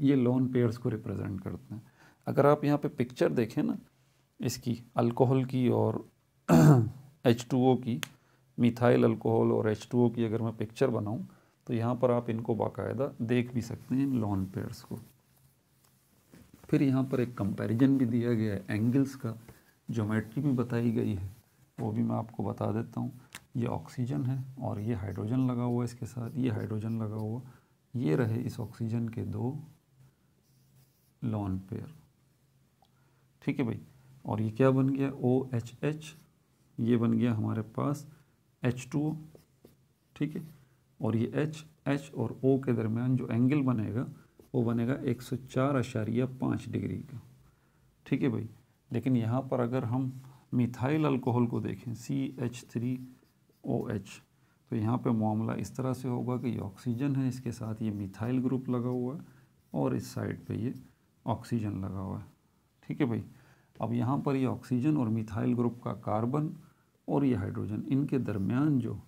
ये लॉन पेयर्स को रिप्रेजेंट करते हैं अगर आप यहाँ पे पिक्चर देखें ना इसकी अल्कोहल की और एच [clears throat] की मिथाइल अल्कोहल और एच की अगर मैं पिक्चर बनाऊँ तो यहाँ पर आप इनको बाकायदा देख भी सकते हैं लॉन पेयर्स को फिर यहाँ पर एक कंपैरिजन भी दिया गया है एंगल्स का जोमेट्री भी बताई गई है वो भी मैं आपको बता देता हूँ ये ऑक्सीजन है और ये हाइड्रोजन लगा हुआ है इसके साथ ये हाइड्रोजन लगा हुआ ये रहे इस ऑक्सीजन के दो लॉन पेयर ठीक है भाई और ये क्या बन गया ओ एच एच ये बन गया हमारे पास एच टू ठीक है और ये एच एच और ओ के दरमियान जो एंगल बनेगा वो बनेगा एक सौ चार अशारिया पाँच डिग्री का ठीक है भाई लेकिन यहाँ पर अगर हम मिथाइल अल्कोहल को देखें C H three O H तो यहाँ पे मामला इस तरह से होगा कि ये ऑक्सीजन है इसके साथ ये मिथाइल ग्रुप लगा हुआ है और इस साइड पे ये ऑक्सीजन लगा हुआ है ठीक है भाई अब यहाँ पर ये ऑक्सीजन और मिथाइल ग्रुप का कार्बन और ये हाइड्रोजन इनके दरमियान जो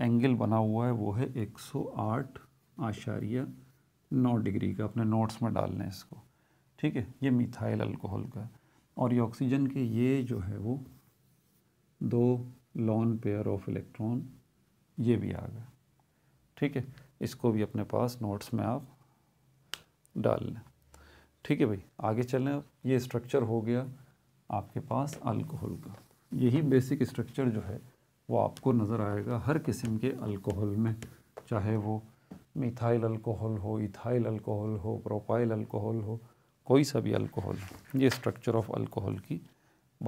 एंगल बना हुआ है वो है एक आशारिया नौ डिग्री का अपने नोट्स में डाल लें इसको ठीक है ये मिथाइल अल्कोहल का और ये ऑक्सीजन के ये जो है वो दो लॉन पेयर ऑफ इलेक्ट्रॉन ये भी आ गए ठीक है इसको भी अपने पास नोट्स में आप डाल लें ठीक है भाई आगे चलें अब ये स्ट्रक्चर हो गया आपके पास अल्कोहल का यही बेसिक स्ट्रक्चर जो है वो आपको नज़र आएगा हर किस्म के अल्कोहल में चाहे वो मिथाइल अल्कोहल हो इथाइल अल्कोहल हो प्रोपाइल अल्कोहल हो कोई सा भी अल्कोहल हो ये स्ट्रक्चर ऑफ अल्कोहल की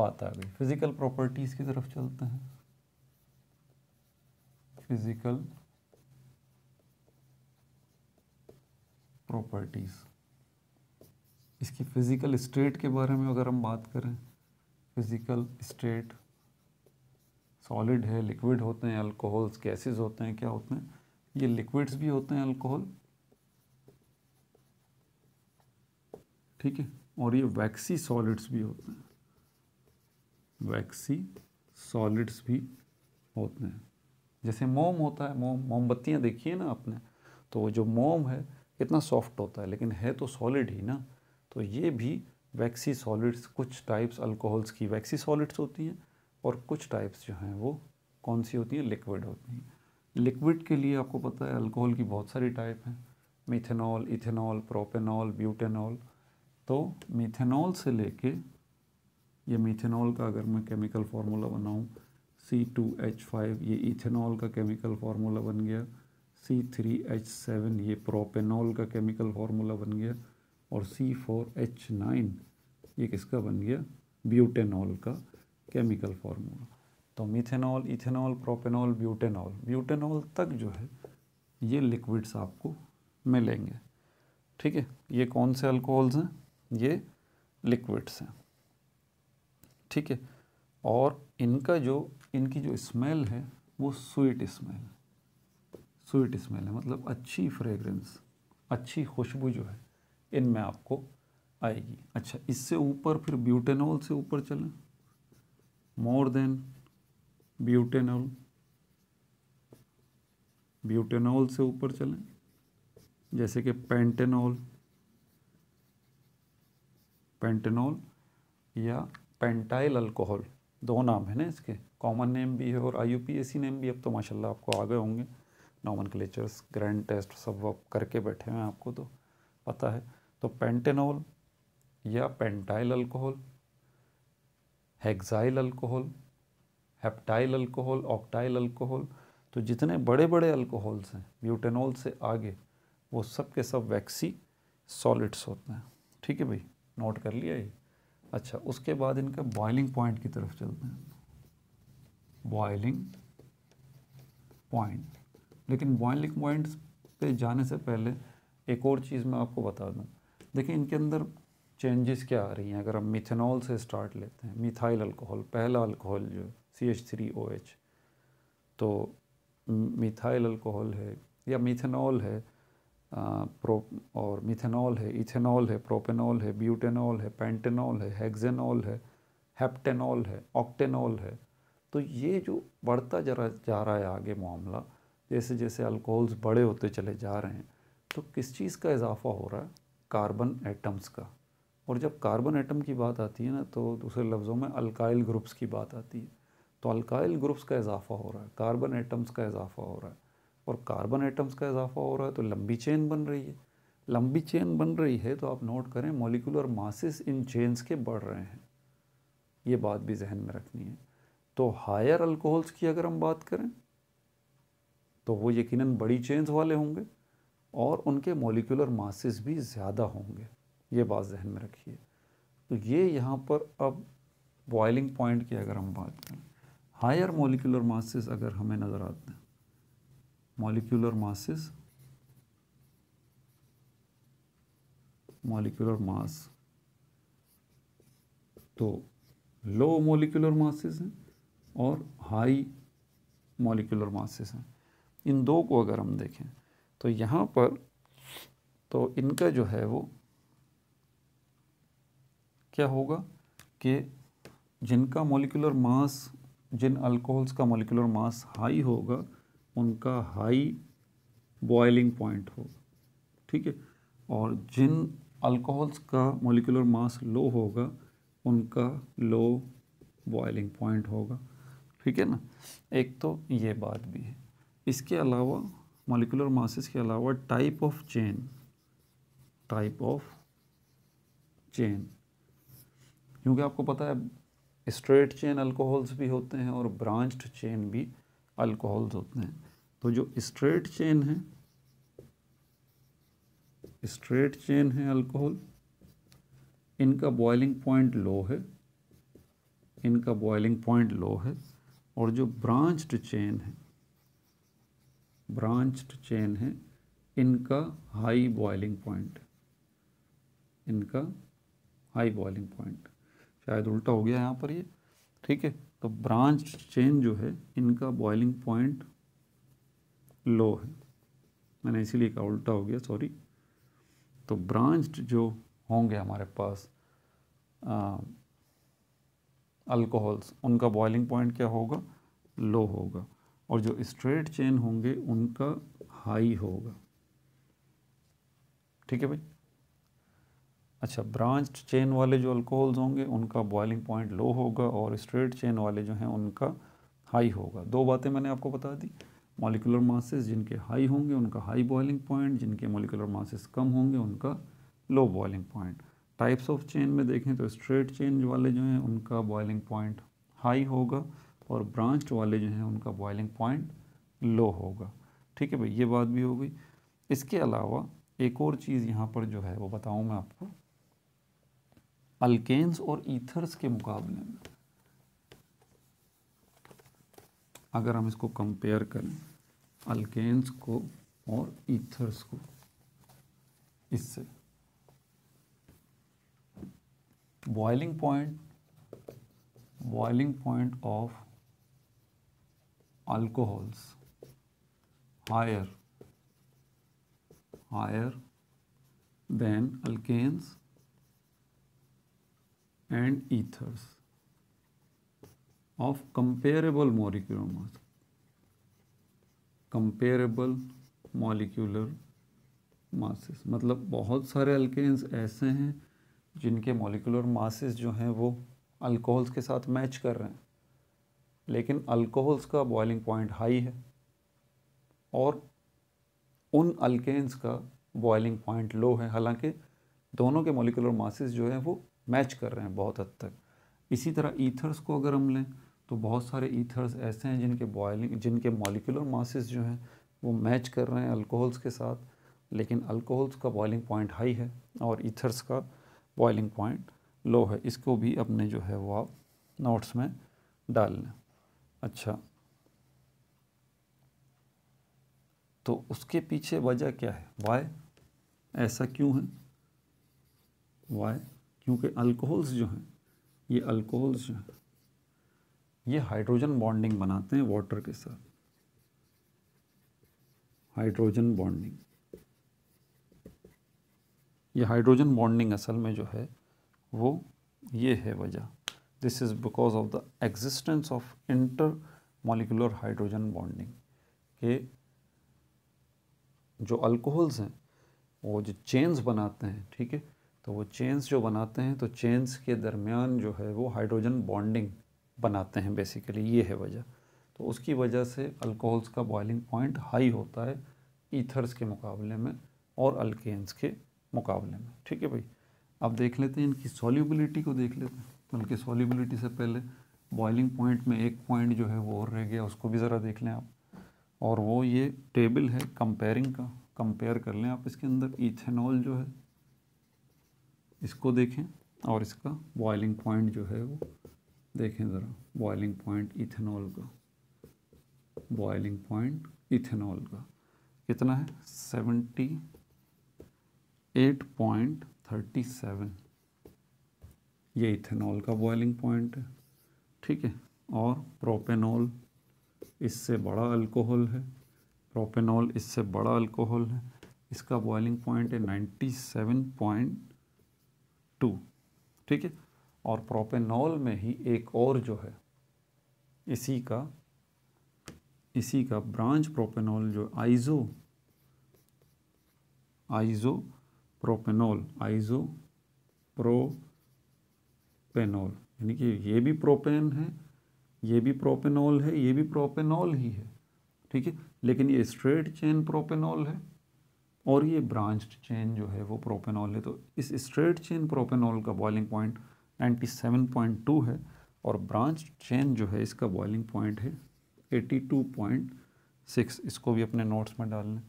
बात आ गई फिज़िकल प्रॉपर्टीज़ की तरफ चलते हैं फिज़िकल प्रॉपर्टीज़ इसकी फ़िज़िकल स्टेट के बारे में अगर हम बात करें फिज़िकल स्टेट सॉलिड है लिक्विड होते हैं अल्कोहल्स गैसेस होते हैं क्या होते हैं ये लिक्विड्स भी होते हैं अल्कोहल ठीक है और ये वैक्सी सॉलिड्स भी होते हैं वैक्सी सॉलिड्स भी होते हैं जैसे मोम होता है मोम मोमबत्तियाँ देखिए ना आपने तो जो मोम है कितना सॉफ्ट होता है लेकिन है तो सॉलिड ही ना तो ये भी वैक्सी सॉलिड्स कुछ टाइप्स अल्कोहल्स की वैक्सी सॉलिड्स होती हैं और कुछ टाइप्स जो हैं वो कौन सी होती हैं लिक्विड होती हैं लिक्विड के लिए आपको पता है अल्कोहल की बहुत सारी टाइप हैं मिथेनॉल इथेनॉल प्रोपेनॉल ब्यूटेनॉल तो मिथेनॉल से लेके ये मिथेनॉल का अगर मैं केमिकल फार्मूला बनाऊँ सी टू एच फाइव ये इथेनॉल का केमिकल फार्मूला बन गया सी थ्री एच सेवन ये प्रोपेनॉल का केमिकल फार्मूला बन गया और सी फोर एच नाइन ये किसका बन गया ब्यूटेनॉल का केमिकल फार्मूला तो methanol ethanol propanol butanol butanol तक जो है ये लिक्विड्स आपको मिलेंगे ठीक है ये कौन से अल्कोहल्स हैं ये लिक्विड्स हैं ठीक है और इनका जो इनकी जो स्मेल है वो स्वीट स्मेल स्वीट स्मेल है मतलब अच्छी फ्रेगरेंस अच्छी खुशबू जो है इनमें आपको आएगी अच्छा इससे ऊपर फिर ब्यूटेनॉल से ऊपर चलें मोर देन ब्यूटेनॉल ब्यूटेनॉल से ऊपर चलें जैसे कि पेंटेनॉल पेंटेनॉल या पेंटाइल अल्कोहल दो नाम है ना इसके कॉमन नेम भी है और आईयूपीएसी नेम भी अब तो माशाल्लाह आपको आ गए होंगे नॉमन क्लेचर्स ग्रैंड टेस्ट सब आप करके बैठे हैं आपको तो पता है तो पेंटेनॉल या pentyl alcohol hexyl alcohol heptyl alcohol octyl alcohol तो जितने बड़े बड़े अल्कोहल्स हैं ब्यूटेनॉल से आगे वो सब के सब वैक्सी सॉलिड्स होते हैं ठीक है भाई नोट कर लिया ये अच्छा उसके बाद इनका बॉइलिंग पॉइंट की तरफ चलते हैं बॉइलिंग पॉइंट लेकिन बॉइलिंग पॉइंट पे जाने से पहले एक और चीज़ मैं आपको बता दूँ देखिए इनके अंदर चेंजेस क्या आ रही हैं अगर हम मिथेनॉल से स्टार्ट लेते हैं मिथाइल अल्कोहल पहला अल्कोहल जो C H three O H तो मिथाइल अल्कोहल है या मिथेनॉल है आ, प्रो और मिथेनॉल है इथेनॉल है प्रोपेनॉल है ब्यूटेनॉल है पेंटेनॉल है हेक्जेनॉल है हेप्टेनॉल है ऑक्टेनॉल है तो ये जो बढ़ता जरा जा रहा है आगे मामला जैसे जैसे अल्कोहल्स बड़े होते चले जा रहे हैं तो किस चीज़ का इजाफा हो रहा है कार्बन एटम्स का और जब कार्बन एटम की बात आती है ना तो दूसरे लफ्ज़ों में अल्काइल ग्रुप्स की बात आती है तो अल्काइल ग्रुप्स का इजाफा हो रहा है कार्बन एटम्स का इजाफा हो रहा है और कार्बन एटम्स का इजाफा हो रहा है तो लंबी चेन बन रही है लंबी चेन बन रही है तो आप नोट करें मोलिकुलर मासिस इन चेन्स के बढ़ रहे हैं ये बात भी जहन में रखनी है तो हायर अल्कोहल्स की अगर हम बात करें तो वो यकीनन बड़ी चेन्स वाले होंगे और उनके मोलिकुलर मासेस भी ज़्यादा होंगे ये बात जहन में रखिए तो ये यहाँ पर अब बॉइलिंग पॉइंट की अगर हम बात करें हायर मोलिकुलर मासेस अगर हमें नज़र आते हैं मोलिकुलर मासेस मोलिकुलर मास तो लो मोलिकुलर मासेस हैं और हाई मोलिकुलर मासेस हैं इन दो को अगर हम देखें तो यहाँ पर तो इनका जो है वो क्या होगा कि जिनका मोलिकुलर मास जिन अल्कोहल्स का मोलिकुलर मास हाई होगा उनका हाई बॉइलिंग पॉइंट होगा ठीक है और जिन अल्कोहल्स का मोलिकुलर मास लो होगा उनका लो बॉइलिंग पॉइंट होगा ठीक है ना एक तो ये बात भी है इसके अलावा मॉलिकुलर मासेस के अलावा type of chain type of chain क्योंकि आपको पता है स्ट्रेट चेन अल्कोहल्स भी होते हैं और ब्रांच्ड चेन भी अल्कोहल्स होते हैं तो जो स्ट्रेट चेन है स्ट्रेट चेन है अल्कोहल इनका बॉइलिंग पॉइंट लो है इनका बॉइलिंग पॉइंट लो है और जो ब्रांच्ड चेन है ब्रांच्ड चेन है इनका हाई बॉइलिंग पॉइंट इनका हाई बॉइलिंग पॉइंट शायद उल्टा हो गया यहाँ पर ये ठीक है तो ब्रांच चेन जो है इनका बॉइलिंग पॉइंट लो है मैंने इसीलिए कहा उल्टा हो गया सॉरी तो ब्रांच जो होंगे हमारे पास अल्कोहल्स उनका बॉइलिंग पॉइंट क्या होगा लो होगा और जो स्ट्रेट चेन होंगे उनका हाई होगा ठीक है भाई अच्छा ब्रांच चेन वाले जो अल्कोहल्स होंगे उनका बॉइलिंग पॉइंट लो होगा और स्ट्रेट चेन वाले जो हैं उनका हाई होगा दो बातें मैंने आपको बता दी मॉलिकुलर मासेस जिनके हाई होंगे उनका हाई बॉइलिंग पॉइंट जिनके मॉलिकुलर मासेस कम होंगे उनका low boiling point types of chain में देखें तो स्ट्रेट चेन वाले जो हैं उनका बॉइलिंग पॉइंट हाई होगा और ब्रांच वाले जो हैं उनका बॉयलिंग पॉइंट लो होगा ठीक है भाई ये बात भी हो गई इसके अलावा एक और चीज़ यहाँ पर जो है वो बताऊँ मैं आपको अल्केन्स और ईथर्स के मुकाबले में अगर हम इसको कंपेयर करें अल्केन्स को और ईथर्स को इससे boiling point boiling point of alcohols higher higher than alkanes and ethers of comparable molecular mass comparable molecular masses मतलब बहुत सारे alkanes ऐसे हैं जिनके molecular masses जो हैं वो alcohols के साथ match कर रहे हैं लेकिन अल्कोहल्स का बॉइलिंग पॉइंट हाई है और उन अल्केन्स का बॉइलिंग पॉइंट लो है हालांकि दोनों के मोलिकुलर मासेस जो हैं वो मैच कर रहे हैं बहुत हद तक इसी तरह ईथर्स को अगर हम लें तो बहुत सारे ईथर्स ऐसे हैं जिनके बॉयलिंग जिनके मोलिकुलर मासेस जो हैं वो मैच कर रहे हैं अल्कोहल्स के साथ लेकिन अल्कोहल्स का बॉइलिंग पॉइंट हाई है और ईथर्स का बॉइलिंग पॉइंट लो है इसको भी अपने जो है वो आप नोट्स में डाल लें अच्छा तो उसके पीछे वजह क्या है वाई ऐसा क्यों है वाई क्योंकि अल्कोहल्स जो हैं ये अल्कोहल्स जो हैं ये हाइड्रोजन बॉन्डिंग बनाते हैं वाटर के साथ हाइड्रोजन बॉन्डिंग ये हाइड्रोजन बॉन्डिंग असल में जो है वो ये है वजह This is because of the existence of intermolecular hydrogen bonding के जो अल्कोहल्स हैं वो जो चेन्स बनाते हैं ठीक है तो वो चेन्स जो बनाते हैं तो चेन्स के दरमियान जो है वो हाइड्रोजन बॉन्डिंग बनाते हैं बेसिकली ये है वजह तो उसकी वजह से अल्कोहल्स का बॉइलिंग पॉइंट हाई होता है ईथर्स के मुकाबले में और अल्केन्स के मुकाबले में ठीक है भाई अब देख लेते हैं इनकी सॉल्युबिलिटी को देख लेते हैं बल्कि सॉलिबिलिटी से पहले बॉइलिंग पॉइंट में एक पॉइंट जो है वो और रह गया उसको भी ज़रा देख लें आप और वो ये टेबल है कंपेयरिंग का कंपेयर कर लें आप इसके अंदर इथेनॉल जो है इसको देखें और इसका बॉइलिंग पॉइंट जो है वो देखें ज़रा बॉइलिंग पॉइंट इथेनॉल का बॉइलिंग पॉइंट इथेनॉल का कितना है seventy eight point thirty seven ये इथेनॉल का बॉइलिंग पॉइंट है ठीक है और प्रोपेनॉल इससे बड़ा अल्कोहल है प्रोपेनॉल इससे बड़ा अल्कोहल है इसका बॉइलिंग पॉइंट है नाइन्टी सेवन पॉइंट टू ठीक है और प्रोपेनॉल में ही एक और जो है इसी का इसी का ब्रांच प्रोपेनॉल जो आइजो आइजो प्रोपेनॉल आइजो प्रो प्रोपेनॉल यानी कि ये भी प्रोपेन है ये भी प्रोपेनॉल है ये भी प्रोपेनॉल ही है ठीक है लेकिन ये स्ट्रेट चेन प्रोपेनॉल है और ये ब्रांच्ड चेन जो है वो प्रोपेनॉल है तो इस स्ट्रेट चेन प्रोपेनॉल का बॉइलिंग पॉइंट 97.2 है और ब्रांच चेन जो है इसका बॉइलिंग पॉइंट है 82.6 इसको भी अपने नोट्स में डाल लें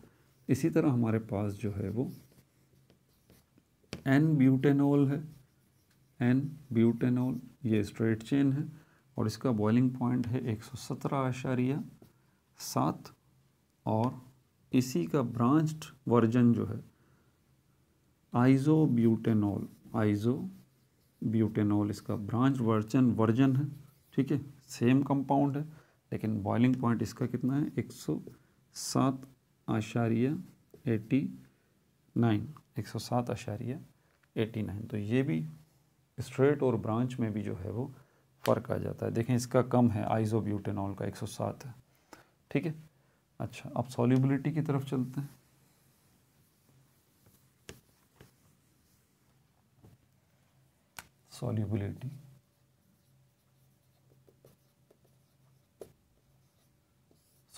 इसी तरह हमारे पास जो है वो एन ब्यूटेनॉल है एन ब्यूटेनॉल ये स्ट्रेट चेन है और इसका बॉइलिंग पॉइंट है एक सौ सत्रह आशारिया सात और इसी का ब्रांच्ड वर्जन जो है आइजो ब्यूटेनॉल आइजो ब्यूटेनॉल इसका ब्रांच वर्जन वर्जन है ठीक है सेम कंपाउंड है लेकिन बॉइलिंग पॉइंट इसका कितना है एक सौ सात आशारिया एटी नाइन एक सौ सात आशारिया एटी नाइन तो ये भी स्ट्रेट और ब्रांच में भी जो है वो फ़र्क आ जाता है देखें इसका कम है आइजोब्यूटेनॉल का 107 है ठीक है अच्छा अब सॉल्युबिलिटी की तरफ चलते हैं सॉल्युबिलिटी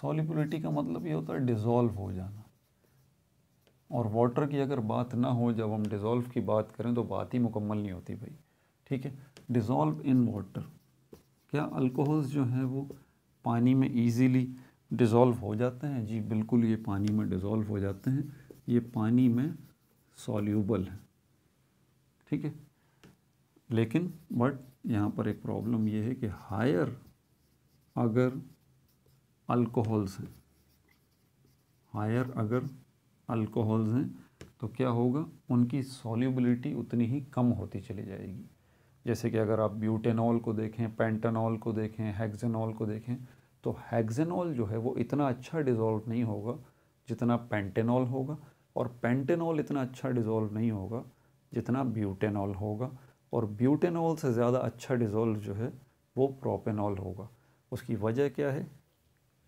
सॉल्युबिलिटी का मतलब ये होता है डिज़ोल्व हो जाना और वाटर की अगर बात ना हो जब हम डिज़ोल्व की बात करें तो बात ही मुकम्मल नहीं होती भाई ठीक है डिज़ोल्व इन वाटर क्या अल्कोहल्स जो हैं वो पानी में इजीली डिज़ोल्व हो जाते हैं जी बिल्कुल ये पानी में डिज़ोल्व हो जाते हैं ये पानी में सॉल्यूबल है ठीक है लेकिन बट यहाँ पर एक प्रॉब्लम ये है कि हायर अगर अल्कोहल्स हैं हायर अगर अल्कोहल्स हैं तो क्या होगा उनकी सॉल्यूबिलिटी उतनी ही कम होती चली जाएगी जैसे कि अगर आप ब्यूटेनॉल को देखें पेंटेनॉल को देखें हेक्जेनॉल को देखें तो हेक्जेनॉल जो है वो इतना अच्छा डिज़ोल्व नहीं होगा जितना पेंटेनॉल होगा और पेंटेनॉल इतना अच्छा डिज़ोल्व नहीं होगा जितना ब्यूटेनॉल होगा और ब्यूटेनॉल से ज़्यादा अच्छा डिज़ोल्व जो है वो प्रोपेनॉल होगा उसकी वजह क्या है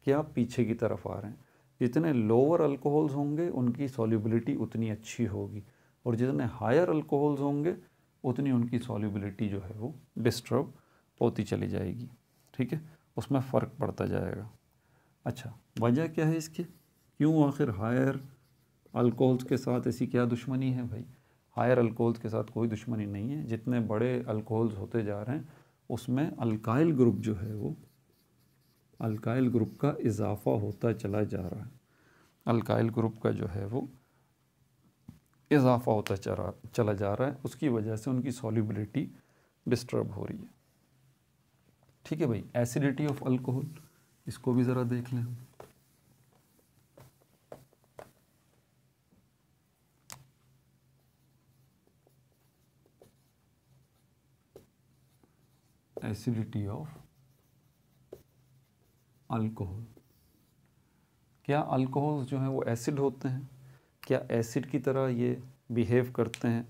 कि आप पीछे की तरफ आ रहे हैं जितने लोअर अल्कोहल्स होंगे उनकी सॉल्युबिलिटी उतनी अच्छी होगी और जितने हायर अल्कोहल्स होंगे उतनी उनकी सॉल्युबिलिटी जो है वो डिस्टर्ब होती चली जाएगी ठीक है उसमें फ़र्क पड़ता जाएगा अच्छा वजह क्या है इसकी क्यों आखिर हायर अल्कोहल्स के साथ ऐसी क्या दुश्मनी है भाई हायर अल्कोहल्स के साथ कोई दुश्मनी नहीं है जितने बड़े अल्कोहल्स होते जा रहे हैं उसमें अल्काइल ग्रुप जो है वो अल्काइल ग्रुप का इजाफा होता चला जा रहा है अल्काइल ग्रुप का जो है वो इजाफा होता चला चला जा रहा है उसकी वजह से उनकी सॉल्युबिलिटी डिस्टर्ब हो रही है ठीक है भाई एसिडिटी ऑफ अल्कोहल इसको भी ज़रा देख लें एसिडिटी ऑफ अल्कोहल क्या अल्कोहल्स जो हैं वो एसिड होते हैं क्या एसिड की तरह ये बिहेव करते हैं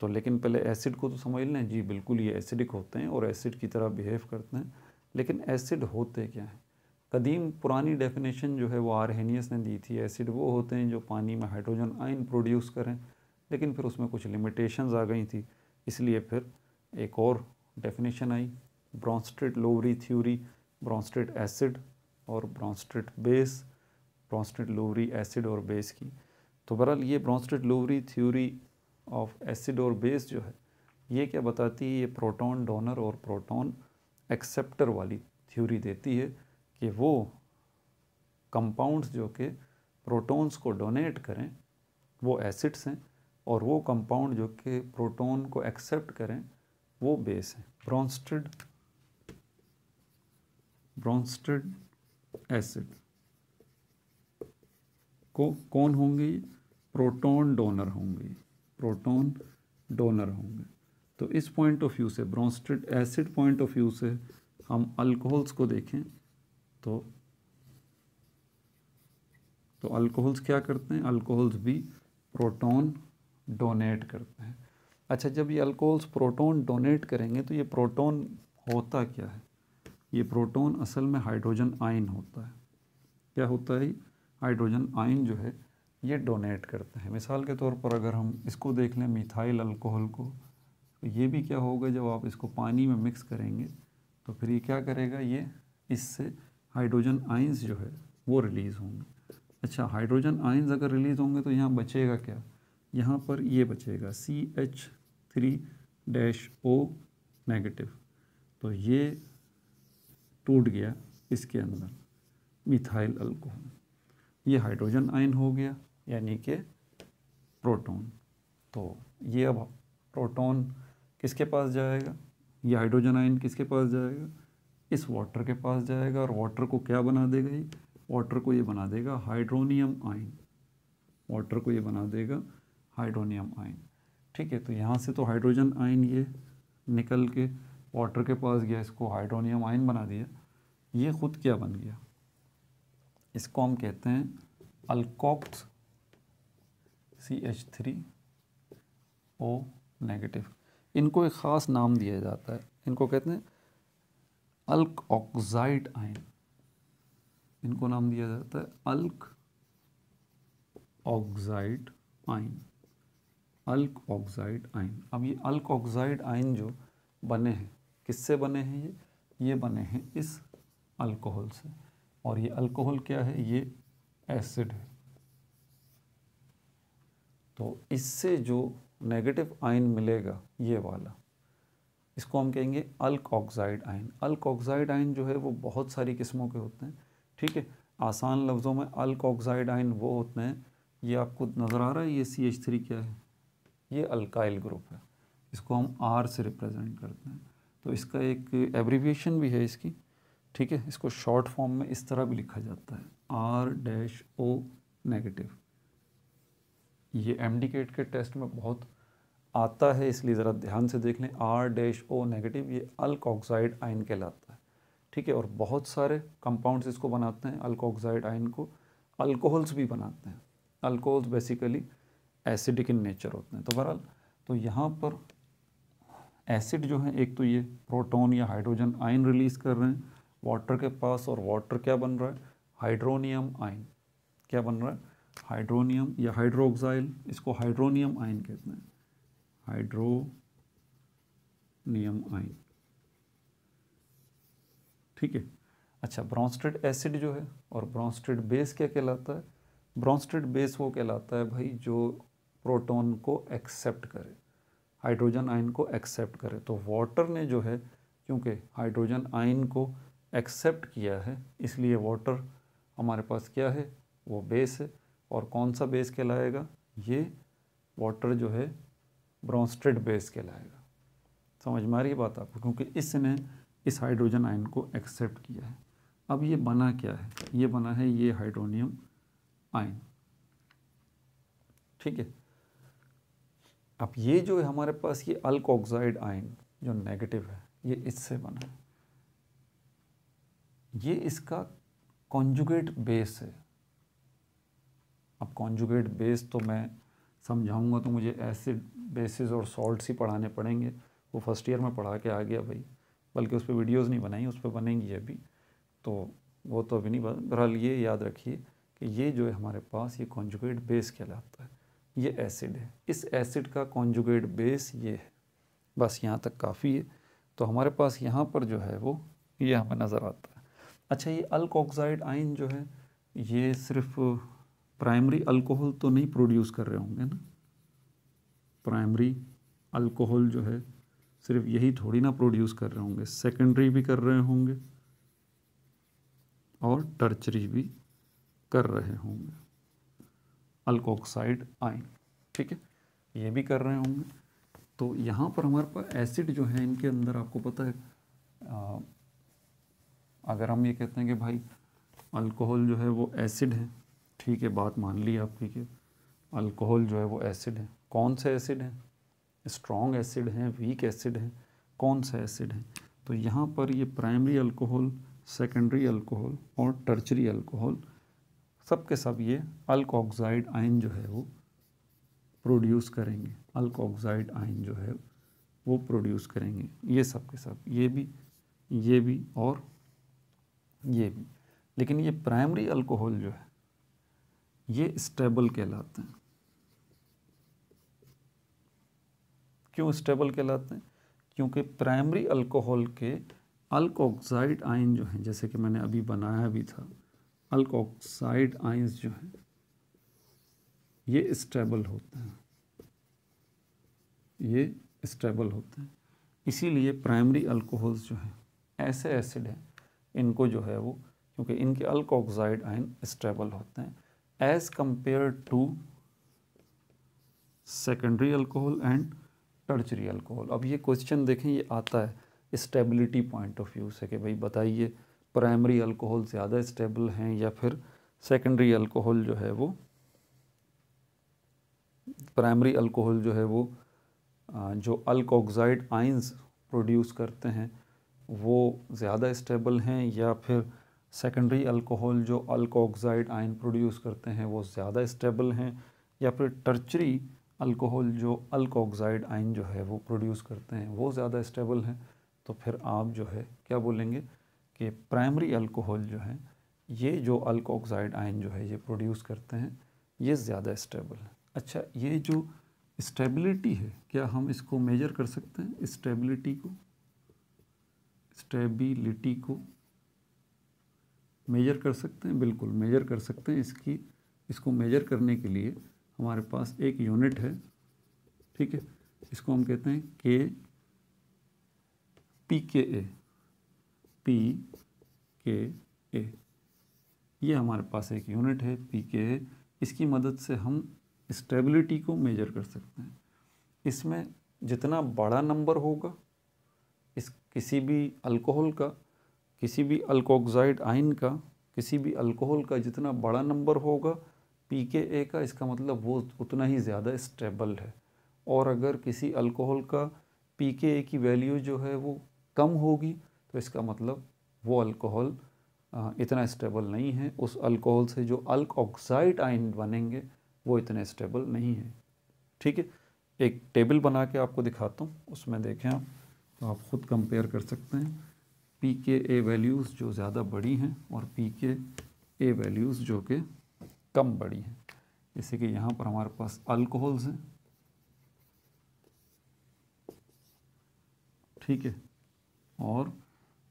तो लेकिन पहले एसिड को तो समझ लें जी बिल्कुल ये एसिडिक होते हैं और एसिड की तरह बिहेव करते हैं लेकिन एसिड होते क्या हैं कदीम पुरानी डेफिनेशन जो है वो आरहेनियस ने दी थी एसिड वो होते हैं जो पानी में हाइड्रोजन आयन प्रोड्यूस करें लेकिन फिर उसमें कुछ लिमिटेशंस आ गई थी इसलिए फिर एक और डेफिनेशन आई Bronsted Lowry theory Bronsted acid और Bronsted base Bronsted Lowry acid और बेस की तो बहरहाल ये Bronsted Lowry theory of acid और बेस जो है ये क्या बताती है ये प्रोटॉन डोनर और प्रोटॉन एक्सेप्टर वाली थ्योरी देती है कि वो कंपाउंड्स जो कि प्रोटॉन्स को डोनेट करें वो एसिड्स हैं और वो कंपाउंड जो कि प्रोटॉन को एक्सेप्ट करें वो बेस हैं ब्रॉन्सटेड ब्रॉन्सटेड एसिड को कौन होंगे ये प्रोटॉन डोनर होंगे प्रोटॉन डोनर होंगे तो इस पॉइंट ऑफ व्यू से Bronsted acid point of view से हम अल्कोहल्स को देखें तो तो अल्कोहल्स क्या करते हैं अल्कोहल्स भी प्रोटॉन डोनेट करते हैं अच्छा जब ये अल्कोहल्स प्रोटॉन डोनेट करेंगे तो ये प्रोटॉन होता क्या है ये प्रोटॉन असल में हाइड्रोजन आयन होता है क्या होता है हाइड्रोजन आयन जो है ये डोनेट करते हैं मिसाल के तौर पर अगर हम इसको देख लें मिथाइल अल्कोहल को तो ये भी क्या होगा जब आप इसको पानी में मिक्स करेंगे तो फिर ये क्या करेगा ये इससे हाइड्रोजन आइंस जो है वो रिलीज़ होंगे अच्छा हाइड्रोजन आइंस अगर रिलीज़ होंगे तो यहाँ बचेगा क्या यहाँ पर ये बचेगा C H three dash O negative तो ये टूट गया इसके अंदर मिथाइल अल्कोहल ये हाइड्रोजन आयन हो गया यानी कि प्रोटॉन तो ये अब प्रोटॉन किसके पास जाएगा ये हाइड्रोजन आयन किसके पास जाएगा इस वाटर के पास जाएगा और वाटर को क्या बना देगा ये वाटर को ये बना देगा हाइड्रोनियम आयन वाटर को ये बना देगा हाइड्रोनियम आयन ठीक है तो यहाँ से तो हाइड्रोजन आयन ये निकल के वाटर के पास गया इसको हाइड्रोनियम आयन बना दिया ये ख़ुद क्या बन गया इसको हम कहते हैं अल्कॉक्स C H three O negative इनको एक ख़ास नाम दिया जाता है इनको कहते हैं अल्क ऑक्साइड आयन इनको नाम दिया जाता है alkoxide ion alkoxide ion अब ये अल्क ऑक्साइड आयन जो बने हैं किससे बने हैं ये ये बने हैं इस अल्कोहल से और ये अल्कोहल क्या है ये एसिड है तो इससे जो नेगेटिव आयन मिलेगा ये वाला इसको हम कहेंगे alkoxide ion alkoxide ion जो है वो बहुत सारी किस्मों के होते हैं ठीक है आसान लफ्ज़ों में अल्क ऑक्साइड आयन वो होते हैं ये आपको नज़र आ रहा है ये सी एच थ्री क्या है ये अल्काइल ग्रुप है इसको हम आर से रिप्रेजेंट करते हैं तो इसका एक एब्रीविएशन भी है इसकी ठीक है इसको शॉर्ट फॉर्म में इस तरह भी लिखा जाता है आर डैश ओ नेगेटिव ये एम के टेस्ट में बहुत आता है इसलिए ज़रा ध्यान से देख लें आर डैश ओ नेगेटिव ये अल्कोक्साइड आयन कहलाता है ठीक है और बहुत सारे कंपाउंड्स इसको बनाते हैं अल्कोक्साइड आयन को अल्कोहल्स भी बनाते हैं alcohols basically acidic in nature होते हैं तो बहरहाल तो यहाँ पर एसिड जो है एक तो ये प्रोटोन या हाइड्रोजन आयन रिलीज़ कर रहे हैं वाटर के पास और वाटर क्या बन रहा है हाइड्रोनियम आयन क्या बन रहा है हाइड्रोनियम या हाइड्रोक्साइल इसको हाइड्रोनियम आयन कहते हैं हाइड्रोनियम आयन ठीक है अच्छा ब्रॉन्स्टेड एसिड जो है और ब्रॉन्स्टेड बेस क्या कहलाता है ब्रॉन्स्टेड बेस वो कहलाता है भाई जो प्रोटॉन को एक्सेप्ट करे हाइड्रोजन आयन को एक्सेप्ट करे तो वाटर ने जो है क्योंकि हाइड्रोजन आयन को एक्सेप्ट किया है इसलिए वाटर हमारे पास क्या है वो बेस है और कौन सा बेस कहलाएगा ये वाटर जो है ब्रॉन्स्टेड बेस कहलाएगा समझ में आ रही बात आपको क्योंकि इसने इस हाइड्रोजन आयन को एक्सेप्ट किया है अब ये बना क्या है ये बना है ये हाइड्रोनियम आयन ठीक है अब ये जो है हमारे पास ये अल्कोक्साइड आयन जो नेगेटिव है ये इससे बना है ये इसका कॉन्जुगेट बेस है अब कॉन्जुगेट बेस तो मैं समझाऊंगा तो मुझे एसिड बेसिस और सॉल्ट्स ही पढ़ाने पड़ेंगे वो फर्स्ट ईयर में पढ़ा के आ गया भाई बल्कि उस पर वीडियोज़ नहीं बनाई उस पर बनेंगी अभी तो वो तो अभी नहीं बहरहाल ये याद रखिए कि ये जो है हमारे पास ये कॉन्जुगेट बेस कहलाता है ये एसिड है इस एसिड का कॉन्जुगेट बेस ये है बस यहाँ तक काफ़ी है तो हमारे पास यहाँ पर जो है वो ये हमें नज़र आता है अच्छा ये अल्कोक्साइड आइन जो है ये सिर्फ़ प्राइमरी अल्कोहल तो नहीं प्रोड्यूस कर रहे होंगे ना प्राइमरी अल्कोहल जो है सिर्फ यही थोड़ी ना प्रोड्यूस कर रहे होंगे सेकेंडरी भी कर रहे होंगे और टर्चरी भी कर रहे होंगे अल्कोक्साइड आइन ठीक है ये भी कर रहे होंगे तो यहाँ पर हमारे पास एसिड जो है इनके अंदर आपको पता है आ, अगर हम ये कहते हैं कि भाई अल्कोहल जो है वो एसिड है ठीक है बात मान ली आपकी कि अल्कोहल जो है वो एसिड है कौन सा एसिड है स्ट्रॉन्ग एसिड है वीक एसिड है कौन सा एसिड है तो यहाँ पर ये प्राइमरी अल्कोहल सेकेंडरी अल्कोहल और टर्चरी अल्कोहल सब के सब ये अल्कोक्साइड आयन जो है वो प्रोड्यूस करेंगे अल्कोक्साइड आयन जो है वो प्रोड्यूस करेंगे ये सब के सब ये भी ये भी और ये भी लेकिन ये प्राइमरी अल्कोहल जो है ये स्टेबल कहलाते हैं क्यों स्टेबल कहलाते हैं क्योंकि प्राइमरी अल्कोहल के अल्कोक्साइड आयन जो हैं जैसे कि मैंने अभी बनाया भी था अल्कोक्साइड आइंस जो हैं ये स्टेबल होते हैं ये स्टेबल होते हैं इसीलिए प्राइमरी अल्कोहल्स जो हैं ऐसे एसिड हैं इनको जो है वो क्योंकि इनके अल्कोक्साइड आयन स्टेबल होते हैं as compared to secondary alcohol and tertiary alcohol अब ये क्वेश्चन देखें ये आता है स्टेबिलिटी पॉइंट ऑफ व्यू से कि भाई बताइए प्राइमरी अल्कोहल ज़्यादा स्टेबल हैं या फिर सेकेंडरी अल्कोहल जो है वो प्राइमरी अल्कोहल जो है वो जो अल्कोक्साइड आइंस प्रोड्यूस करते हैं वो ज़्यादा स्टेबल हैं या फिर सेकेंडरी अल्कोहल जो अल्कोक्साइड आयन प्रोड्यूस करते हैं वो ज़्यादा स्टेबल हैं या फिर टर्चरी अल्कोहल जो अल्कोक्साइड आयन जो है वो प्रोड्यूस करते हैं वो ज़्यादा स्टेबल हैं तो फिर आप जो है क्या बोलेंगे कि प्राइमरी अल्कोहल जो है ये जो अल्कोक्साइड आयन जो है ये प्रोड्यूस करते हैं ये ज़्यादा स्टेबल है अच्छा ये जो स्टेबिलिटी है क्या हम इसको मेजर कर सकते हैं स्टेबिलिटी को स्टेबिलिटी को मेजर कर सकते हैं बिल्कुल मेजर कर सकते हैं इसकी इसको मेजर करने के लिए हमारे पास एक यूनिट है ठीक है इसको हम कहते हैं के P K A P K ए ये हमारे पास एक यूनिट है पी के ए इसकी मदद से हम स्टेबिलिटी को मेजर कर सकते हैं इसमें जितना बड़ा नंबर होगा इस किसी भी अल्कोहल का किसी भी अल्कोक्साइड आइन का किसी भी अल्कोहल का जितना बड़ा नंबर होगा पी के ए का इसका मतलब वो उतना ही ज़्यादा स्टेबल है और अगर किसी अल्कोहल का पी के ए की वैल्यू जो है वो कम होगी तो इसका मतलब वो अल्कोहल इतना स्टेबल नहीं है उस अल्कोहल से जो अल्क ऑक्साइड आइन बनेंगे वो इतने स्टेबल नहीं है ठीक है एक टेबल बना के आपको दिखाता हूँ उसमें देखें आप तो आप ख़ुद कंपेयर कर सकते हैं पी के ए वैल्यूज़ जो ज़्यादा बड़ी हैं और पी के ए वैल्यूज़ जो कि कम बड़ी हैं जैसे कि यहाँ पर हमारे पास अल्कोहल्स हैं ठीक है और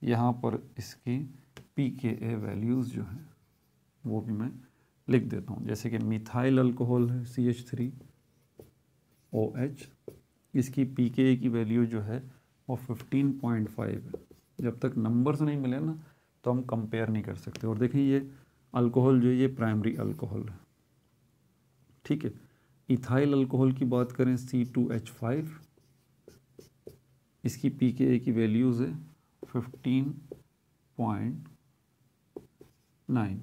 यहाँ पर इसकी पी के ए वैल्यूज़ जो हैं वो भी मैं लिख देता हूँ जैसे कि मिथाइल अल्कोहल है C H three O H इसकी पी के ए की वैल्यू जो है वो फिफ्टीन पॉइंट फाइव है जब तक नंबर्स नहीं मिले ना तो हम कंपेयर नहीं कर सकते और देखें ये अल्कोहल जो ये प्राइमरी अल्कोहल है ठीक है इथाइल अल्कोहल की बात करें सी टू एच फाइव इसकी पी के ए की वैल्यूज़ है फिफ्टीन पॉइंट नाइन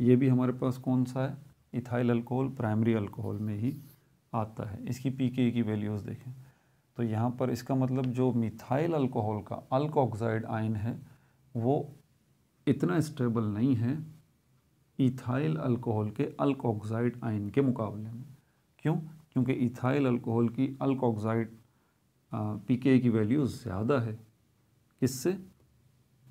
ये भी हमारे पास कौन सा है इथाइल अल्कोहल प्राइमरी अल्कोहल में ही आता है इसकी पी के ए की वैल्यूज़ देखें तो यहाँ पर इसका मतलब जो मिथाइल अल्कोहल का अल्कोक्साइड आयन है वो इतना स्टेबल नहीं है इथाइल अल्कोहल के अल्कोक्साइड आयन के मुकाबले में क्यों क्योंकि इथाइल अल्कोहल की अल्कोक्साइड पी के की वैल्यू ज़्यादा है किससे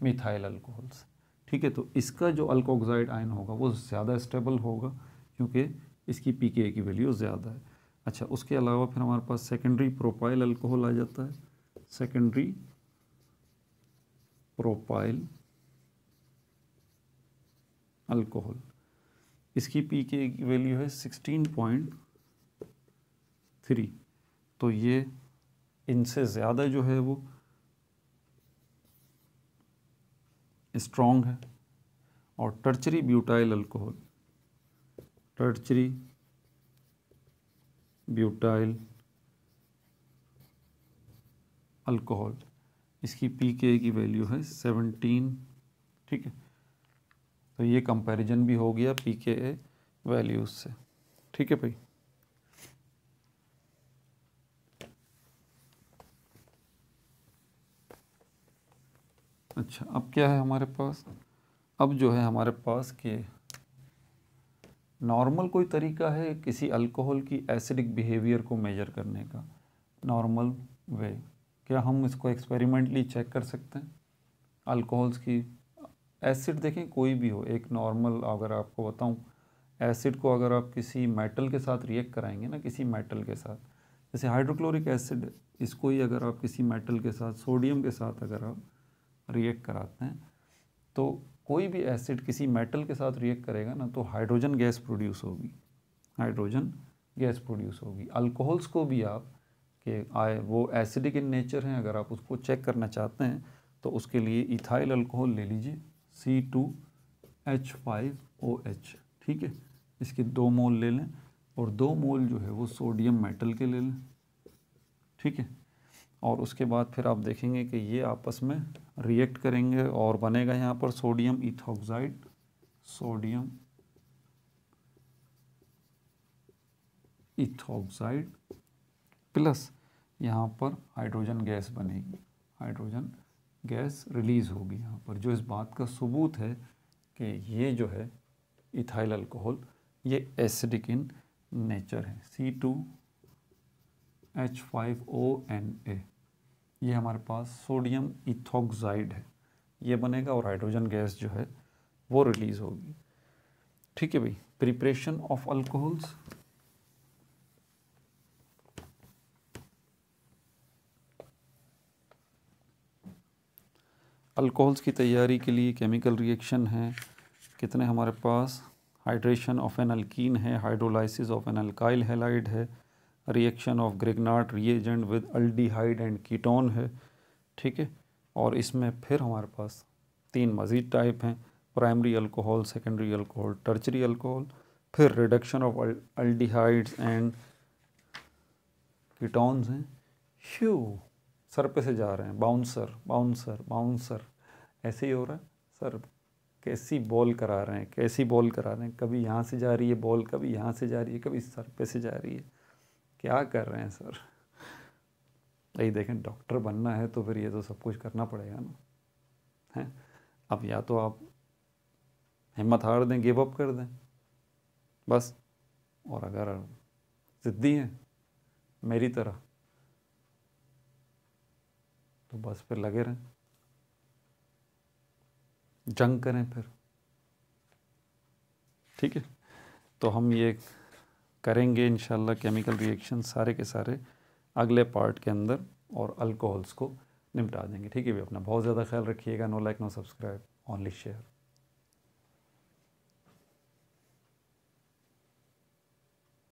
मिथाइल अल्कोहल से ठीक है तो इसका जो अल्कोक्साइड आयन होगा वो ज़्यादा स्टेबल होगा क्योंकि इसकी पी की वैल्यू ज़्यादा है अच्छा उसके अलावा फिर हमारे पास सेकेंडरी प्रोपाइल अल्कोहल आ जाता है सेकेंडरी प्रोपाइल अल्कोहल इसकी पी के वैल्यू है सिक्सटीन पॉइंट थ्री तो ये इनसे ज़्यादा जो है वो स्ट्रॉन्ग है और tertiary butyl alcohol tertiary butyl alcohol इसकी पी के की वैल्यू है सेवनटीन ठीक है तो ये कंपैरिजन भी हो गया पी के ए वैल्यूज से ठीक है भाई अच्छा अब क्या है हमारे पास अब जो है हमारे पास के नॉर्मल कोई तरीका है किसी अल्कोहल की एसिडिक बिहेवियर को मेजर करने का नॉर्मल वे क्या हम इसको एक्सपेरिमेंटली चेक कर सकते हैं अल्कोहल्स की एसिड देखें कोई भी हो एक नॉर्मल अगर आपको बताऊं एसिड को अगर आप किसी मेटल के साथ रिएक्ट कराएंगे ना किसी मेटल के साथ जैसे हाइड्रोक्लोरिक एसिड इसको ही अगर आप किसी मेटल के साथ सोडियम के साथ अगर आप रिएक्ट कराते हैं तो कोई भी एसिड किसी मेटल के साथ रिएक्ट करेगा ना तो हाइड्रोजन गैस प्रोड्यूस होगी हाइड्रोजन गैस प्रोड्यूस होगी अल्कोहल्स को भी आप कि आए वो एसिडिक इन नेचर हैं अगर आप उसको चेक करना चाहते हैं तो उसके लिए इथाइल अल्कोहल ले लीजिए C two H five O H ठीक है इसके दो मोल ले लें और दो मोल जो है वो सोडियम मेटल के ले लें ठीक है और उसके बाद फिर आप देखेंगे कि ये आपस में रिएक्ट करेंगे और बनेगा यहाँ पर sodium ethoxide sodium ethoxide plus यहाँ पर हाइड्रोजन गैस बनेगी हाइड्रोजन गैस रिलीज़ होगी यहाँ पर जो इस बात का सबूत है कि ये जो है इथाइल अल्कोहल ये एसिडिक इन नेचर है C two H five O N A ये हमारे पास सोडियम इथोक्साइड है ये बनेगा और हाइड्रोजन गैस जो है वो रिलीज़ होगी ठीक है भाई प्रिपरेशन ऑफ अल्कोहल्स अल्कोहल्स की तैयारी के लिए केमिकल रिएक्शन है कितने हमारे पास हाइड्रेशन ऑफ एन अल्कीन है hydrolysis of an alkyl halide है reaction of Grignard reagent with aldehyde and ketone है ठीक है और इसमें फिर हमारे पास तीन मज़ीद टाइप हैं primary alcohol secondary alcohol tertiary alcohol फिर reduction of aldehydes and ketones हैं श्यू सर पे से जा रहे हैं बाउंसर बाउंसर बाउंसर ऐसे ही हो रहा है सर कैसी बॉल करा रहे हैं कैसी बॉल करा रहे हैं कभी यहाँ से जा रही है बॉल कभी यहाँ से जा रही है कभी सर पे से जा रही है क्या कर रहे हैं सर यही देखें डॉक्टर बनना है तो फिर ये तो सब कुछ करना पड़ेगा ना हैं अब या तो आप हिम्मत हार दें गिव अप कर दें बस और अगर ज़िद्दी हैं मेरी तरह तो बस फिर लगे रहें जंग करें फिर ठीक है तो हम ये करेंगे इन केमिकल रिएक्शन सारे के सारे अगले पार्ट के अंदर और अल्कोहल्स को निपटा देंगे ठीक है भी अपना बहुत ज़्यादा ख्याल रखिएगा no like no subscribe only share